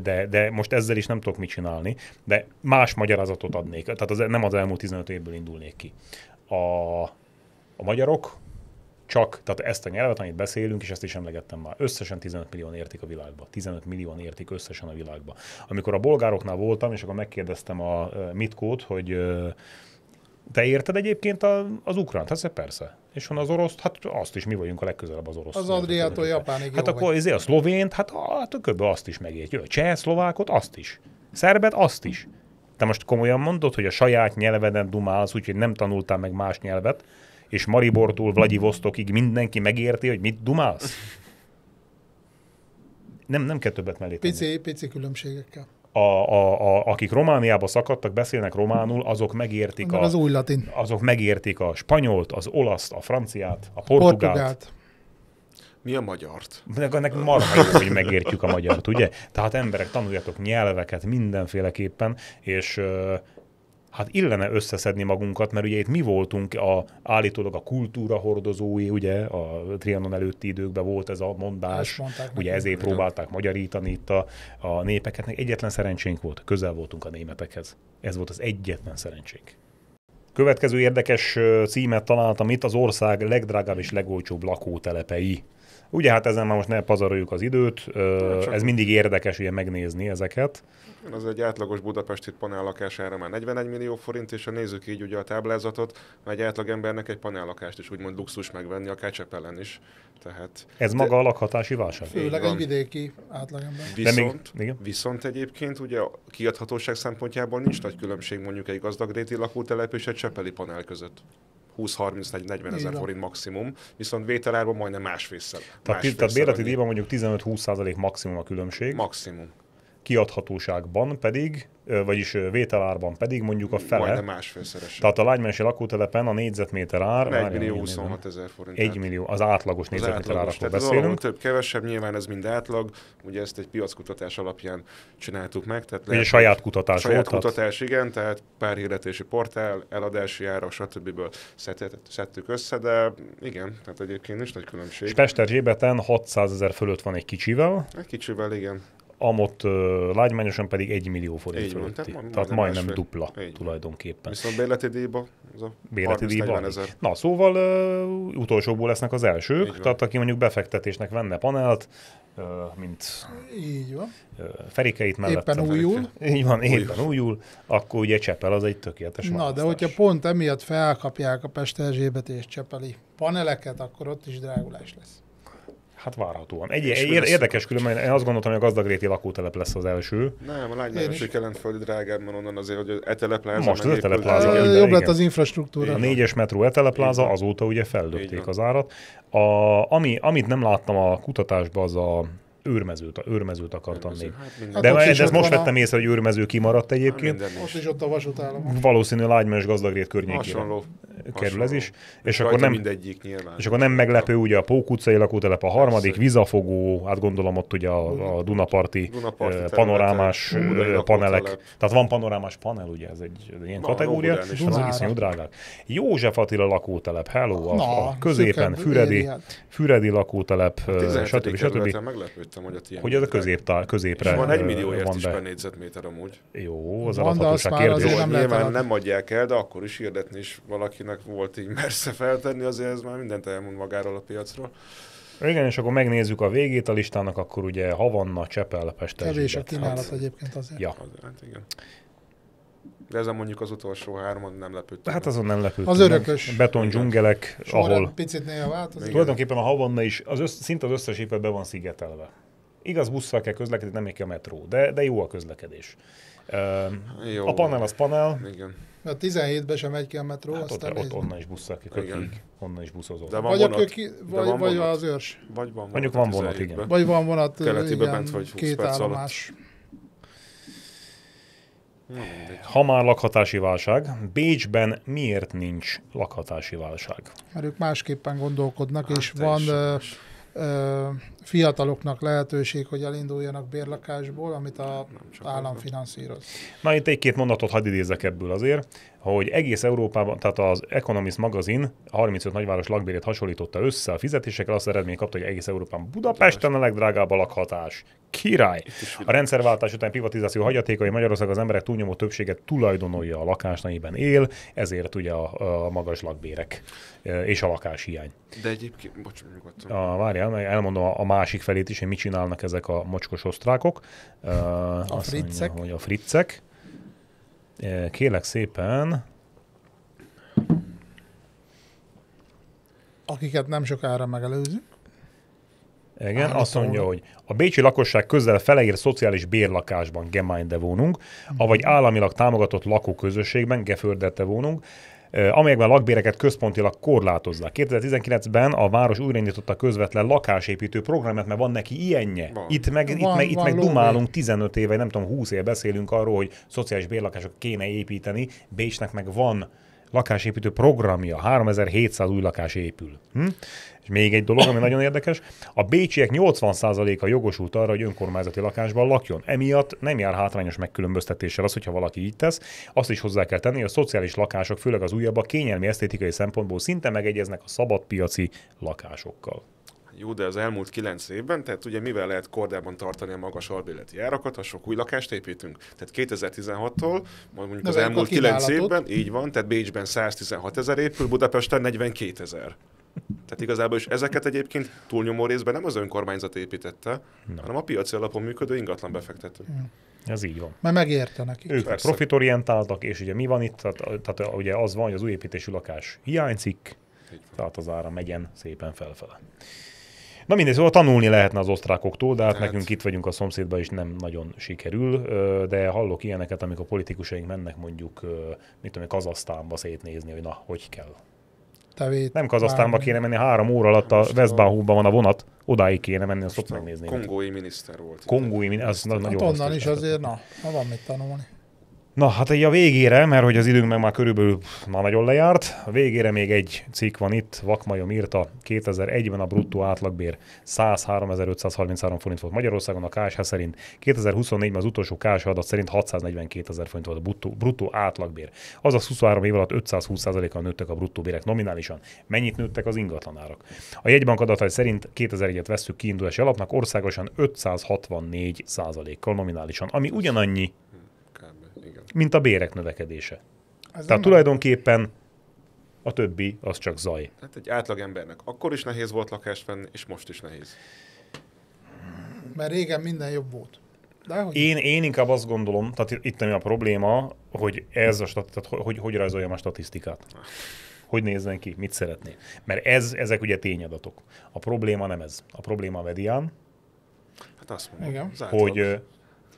de, de most ezzel is nem tudok mit csinálni, de más magyarázatot adnék, tehát az, nem az elmúlt 15 évből indulnék ki. A, a magyarok csak, tehát ezt a nyelvet, amit beszélünk, és ezt is emlegettem már, összesen 15 millió értik a világba. 15 millió értik összesen a világba. Amikor a bolgároknál voltam, és akkor megkérdeztem a Mitkót, hogy te érted egyébként a, az ukránt? Hát persze. És van az oroszt, hát azt is mi vagyunk a legközelebb az orosz. Az Adriától Japánig. Hát akkor ezért a szlovént, hát a, tököbbe hát azt is megértjük. A cseh, szlovákot, azt is. Szerbet, azt is. Te most komolyan mondod, hogy a saját nyelveden dumálsz, úgyhogy nem tanultál meg más nyelvet, és Maribortól Vladivostokig mindenki megérti, hogy mit dumálsz? Nem, nem kell többet mellé tenni. Pici, pici különbségekkel a, a, a, akik Romániába szakadtak, beszélnek románul, azok megértik, a, az új latin. azok megértik a spanyolt, az olaszt, a franciát, a portugált. portugált. Mi a magyart? Ennek marha jó, hogy megértjük a magyart, ugye? Tehát emberek, tanuljatok nyelveket mindenféleképpen, és hát illene összeszedni magunkat, mert ugye itt mi voltunk a, állítólag a kultúra hordozói, ugye a Trianon előtti időkben volt ez a mondás, ugye ezért próbálták magyarítani itt a, a népeket. Egyetlen szerencsénk volt, közel voltunk a németekhez. Ez volt az egyetlen szerencsénk. Következő érdekes címet találtam itt, az ország legdrágább és legolcsóbb lakótelepei. Ugye hát ezen már most ne pazaroljuk az időt, hát Csak ez mindig érdekes ugye megnézni ezeket. Az egy átlagos budapesti panel lakására már 41 millió forint, és ha nézzük így ugye a táblázatot, már egy átlag embernek egy panellakást is úgymond luxus megvenni, akár Csepelen is. Tehát, ez de... maga a lakhatási válság. Főleg egy vidéki átlagember. Viszont, még, igen? viszont egyébként ugye a kiadhatóság szempontjából nincs nagy különbség mondjuk egy gazdagréti lakótelep és egy csepeli panel között. 20-30-40 ezer forint maximum, viszont vételárban majdnem másfélszer. Tehát, másfélszer tehát bérleti díjban mondjuk 15-20% maximum a különbség. Maximum kiadhatóságban pedig, vagyis vételárban pedig mondjuk a fele. Majdnem másfélszeresen. Tehát a lágymási lakótelepen a négyzetméter ár... 1 millió 26 ezer forint. 1 millió, az átlagos négyzetméter árakról beszélünk. Az több, kevesebb, nyilván ez mind átlag, ugye ezt egy piackutatás alapján csináltuk meg. Tehát lehet, a saját kutatás Saját volt, kutatás, tehát... igen, tehát pár hirdetési portál, eladási ára, stb. szedtük össze, de igen, tehát egyébként is nagy különbség. És Pester Zsébeten 600 ezer fölött van egy kicsivel. Egy kicsivel, igen amott uh, lágymányosan pedig 1 millió forint Így fölötti. Tehát, majd, tehát majdnem dupla Így. tulajdonképpen. Viszont bérleti díjba az a bérleti díjba. Na, szóval uh, utolsóból lesznek az elsők, Így tehát aki mondjuk befektetésnek venne panelt, uh, mint Így van. Uh, ferikeit mellett. Éppen újul. Így van, éppen újul. Akkor ugye Csepel az egy tökéletes Na, választás. de hogyha pont emiatt felkapják a Pesterzsébet és Csepeli paneleket, akkor ott is drágulás lesz. Hát várhatóan. Egy, egy érdekes érdekes különben, én azt gondoltam, hogy a gazdagréti lakótelep lesz az első. Nem, a lágymányosok Kelenföldi drágább, mert onnan azért, hogy Etelepláza. Most az Etelepláza. Jobb igen. lett az infrastruktúra. A négyes metró Etelepláza, azóta ugye feldöpték az árat. A, ami, amit nem láttam a kutatásban, az a őrmezőt, őrmezőt akartam még. Hát de, hát de ezt most vettem észre, hogy őrmező kimaradt hát egyébként. Hát ott is ott a vasútállam. Valószínűleg Lágymenes gazdagrét környékére hasonló, kerül ez is. És akkor, nem, mindegyik nyilván. és akkor nem meglepő, ugye a Pók utcai lakótelep a harmadik, Persze. vízafogó, hát gondolom ott ugye a, a Dunaparti, Dunaparti panorámás területe, panelek. Tehát van panorámás panel, ugye ez egy, egy ilyen van, kategória, az szóval iszonyú drágák. József Attila lakótelep, hello, a, a középen, Füredi, Füredi lakótelep, stb. stb olvastam, hogy ott ilyen... Hogy az a középtal, középre És van egy millió van is be. per négyzetméter amúgy. Jó, az van, a hatóság kérdés. Azért nem lehet Nyilván nem adják el, de akkor is hirdetni is valakinek volt így mersze feltenni, azért ez már mindent elmond magáról a piacról. Igen, és akkor megnézzük a végét a listának, akkor ugye Havanna, Csepel, Pestel. Kevés a kínálat hát, egyébként azért. Ja. Hát igen. De ezen mondjuk az utolsó hárman nem lepődtem. Hát azon nem lepődtem. Az örökös. Beton dzsungelek, ahol... Picit néha változik. Tulajdonképpen a Havanna is az össz, szinte az összes éve be van szigetelve. Igaz, busszal kell közlekedni, nem még a metró, de, de jó a közlekedés. jó. A panel az panel. Igen. A 17-ben sem megy ki a metró, hát aztán ott, ott egy... onnan is busszal ki, kökig, onnan is buszozol. De van vagy, vonat, a köki, vagy, van vagy vonat. az őrs. Vagy van vonat. van vonat, igen. Vagy van vonat, Keletibe igen, bent vagy 20 két perc állomás. Alatt. Ha már lakhatási válság, Bécsben miért nincs lakhatási válság? Mert ők másképpen gondolkodnak, hát és van ö, ö, fiataloknak lehetőség, hogy elinduljanak bérlakásból, amit a állam finanszíroz. Na itt egy-két mondatot hadd idézek ebből azért hogy egész Európában, tehát az Economist magazin 35 nagyváros lakbérét hasonlította össze a fizetésekkel, azt eredmény kapta, hogy egész Európában Budapesten a legdrágább a lakhatás. Király! A rendszerváltás után privatizáció hagyatéka, hogy Magyarország az emberek túlnyomó többséget tulajdonolja a lakást, amiben él, ezért ugye a, a magas lakbérek e, és a lakáshiány. De egyébként, bocsánat, nyugodtan. A, várjál, elmondom a, a másik felét is, hogy mit csinálnak ezek a mocskos osztrákok. E, a fritzek. Mondja, hogy a fritzek. Kélek szépen... Akiket nem sokára megelőzünk. Igen, Állítom. azt mondja, hogy a bécsi lakosság közel fele szociális bérlakásban, Gemeinde vonunk, avagy államilag támogatott lakóközösségben, Geförderte vonunk amelyekben a lakbéreket központilag korlátozzák. 2019-ben a város újraindította közvetlen lakásépítő programját, mert van neki ilyenje. Van. Itt meg, van, itt meg, itt meg lóvé. dumálunk 15 éve, nem tudom, 20 éve beszélünk arról, hogy szociális bérlakások kéne építeni. Bécsnek meg van lakásépítő programja, 3700 új lakás épül. Hm? És még egy dolog, ami nagyon érdekes, a bécsiek 80%-a jogosult arra, hogy önkormányzati lakásban lakjon. Emiatt nem jár hátrányos megkülönböztetéssel az, hogyha valaki így tesz. Azt is hozzá kell tenni, hogy a szociális lakások, főleg az újabbak kényelmi esztétikai szempontból szinte megegyeznek a szabadpiaci lakásokkal. Jó, de az elmúlt kilenc évben, tehát ugye mivel lehet kordában tartani a magas albérleti árakat, ha sok új lakást építünk. Tehát 2016-tól, mondjuk de az elmúlt kilenc évben, így van, tehát Bécsben 116 ezer épül, Budapesten 42 ezer. Tehát igazából is ezeket egyébként túlnyomó részben nem az önkormányzat építette, Na. hanem a piaci alapon működő ingatlan befektető. Ez így van. Mert megérte Ők Persze. profitorientáltak, és ugye mi van itt? Tehát, tehát ugye az van, hogy az új lakás hiányzik, tehát az ára megyen szépen felfele. Na mindegy, szóval tanulni lehetne az osztrákoktól, de hát, hát nekünk itt vagyunk a szomszédban, is nem nagyon sikerül, de hallok ilyeneket, amikor a politikusaink mennek mondjuk, mit tudom, Kazasztánba szétnézni, hogy na, hogy kell tevét. Nem Kazasztánba kéne menni, három óra alatt a Westbahúban van a vonat, odáig kéne menni, azt ott megnézni. Kongói miniszter volt. Kongói miniszter, az hát nagyon onnan is azért, na, na, van mit tanulni. Na, hát így a végére, mert hogy az időnk meg már körülbelül már nagyon lejárt, a végére még egy cikk van itt, Vakmajom írta, 2001-ben a bruttó átlagbér 103.533 forint volt Magyarországon, a KSH szerint 2024-ben az utolsó KSH adat szerint 642.000 forint volt a bruttó, bruttó átlagbér. Azaz 23 év alatt 520%-kal nőttek a bruttó bérek nominálisan. Mennyit nőttek az ingatlanárak? A jegybank adatai szerint 2001-et veszük kiindulási alapnak országosan 564%-kal nominálisan, ami ugyanannyi, mint a bérek növekedése. Ez Tehát tulajdonképpen a többi az csak zaj. Hát egy átlagembernek akkor is nehéz volt lakást venni, és most is nehéz. Mert régen minden jobb volt. De, én, én inkább azt gondolom, tehát itt nem a probléma, hogy ez a stati- tehát hogy, hogy rajzoljam a statisztikát. Hogy nézzen ki, mit szeretné. Mert ez, ezek ugye tényadatok. A probléma nem ez. A probléma a medián. Hát azt mondom, Igen. hogy,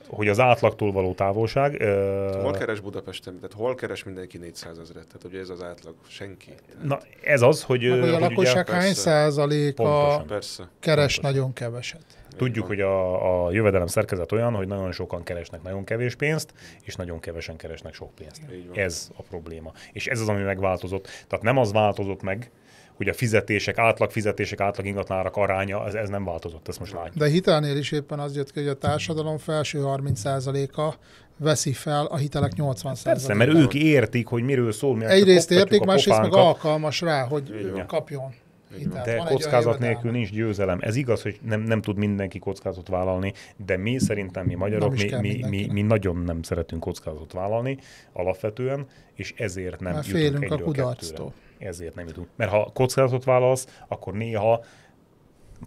hogy az átlagtól való távolság. Uh... Hol keres Budapesten? Tehát hol keres mindenki 400 ezeret? Tehát ugye ez az átlag, senki. Na ez az, hogy... Meg, hogy a lakosság ugye, hány persze, százaléka persze, keres pontosan. nagyon keveset. Tudjuk, hogy a, a jövedelem szerkezet olyan, hogy nagyon sokan keresnek nagyon kevés pénzt, és nagyon kevesen keresnek sok pénzt. Ez a probléma. És ez az, ami megváltozott. Tehát nem az változott meg, hogy a fizetések, átlag fizetések, átlag ingatlanárak aránya, ez, ez nem változott, ezt most látjuk. De hitelnél is éppen az jött ki, hogy a társadalom felső 30%-a veszi fel a hitelek 80 hát Persze, mert ők értik, hogy miről szól. Mi Egyrészt értik, másrészt meg alkalmas rá, hogy Igen. kapjon. Hitelt. De kockázat nélkül nincs győzelem. Ez igaz, hogy nem, nem tud mindenki kockázatot vállalni, de mi szerintem mi magyarok, mi, mi, mi, mi nagyon nem szeretünk kockázatot vállalni alapvetően, és ezért nem Mert jutunk félünk a kudarctól. Kettőre ezért nem jutunk. Mert ha kockázatot válasz, akkor néha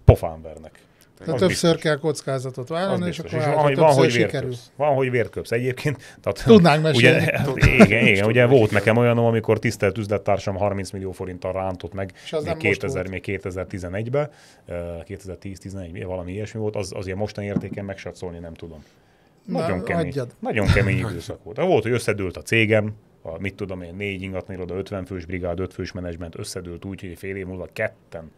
pofán vernek. Tehát többször biztos. kell kockázatot vállalni, és akkor és van, van, hogy sikerül. Van, hogy vérköpsz egyébként. Tehát, Tudnánk mesélni. Ugye, igen, igen, ugye volt sikerül. nekem olyanom, amikor tisztelt üzlettársam 30 millió forinttal rántott meg még, 2000, még 2011-ben, 2010-11, valami ilyesmi volt, az, az ilyen mostani értéken megsatszolni nem tudom. Nagyon Na, kemény. Adjad. Nagyon kemény időszak volt. Volt, hogy összedőlt a cégem, a mit tudom én, négy ingatlan iroda, 50 fős brigád, 5 fős menedzsment összedőlt úgy, hogy fél év múlva ketten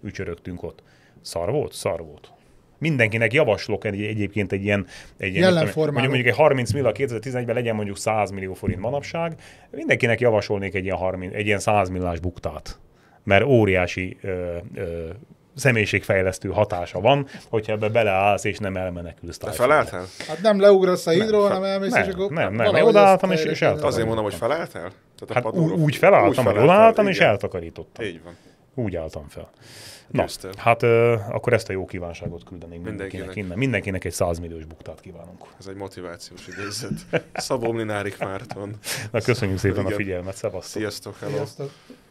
ücsörögtünk ott. Szar volt? Szar volt mindenkinek javaslok egy, egyébként egy ilyen, egy ilyen mondjuk, mondjuk egy 30 millió 2011-ben legyen mondjuk 100 millió forint manapság, mindenkinek javasolnék egy ilyen, 30, egy ilyen 100 millás buktát mert óriási ö, ö, személyiségfejlesztő hatása van, hogyha ebbe beleállsz és nem elmenekülsz. Te felálltál? Hát nem leugrassz a hídról, hanem elmész, nem, és akkor... Nem, nem, nem odaálltam és, és eltakarítottam. Azért mondom, hogy felálltál? Tehát hát padlóra, úgy felálltam, hogy odaálltam és eltakarítottam. Így van. Úgy álltam fel. Na, hát ö, akkor ezt a jó kívánságot küldenénk mindenkinek, mindenkinek innen. Mindenkinek egy 100 milliós buktát kívánunk. Ez egy motivációs idézet. Szabó Mlinárik Márton. Na, köszönjük szépen Igen. a figyelmet, szevasztok. Sziasztok, hello. Sziasztok.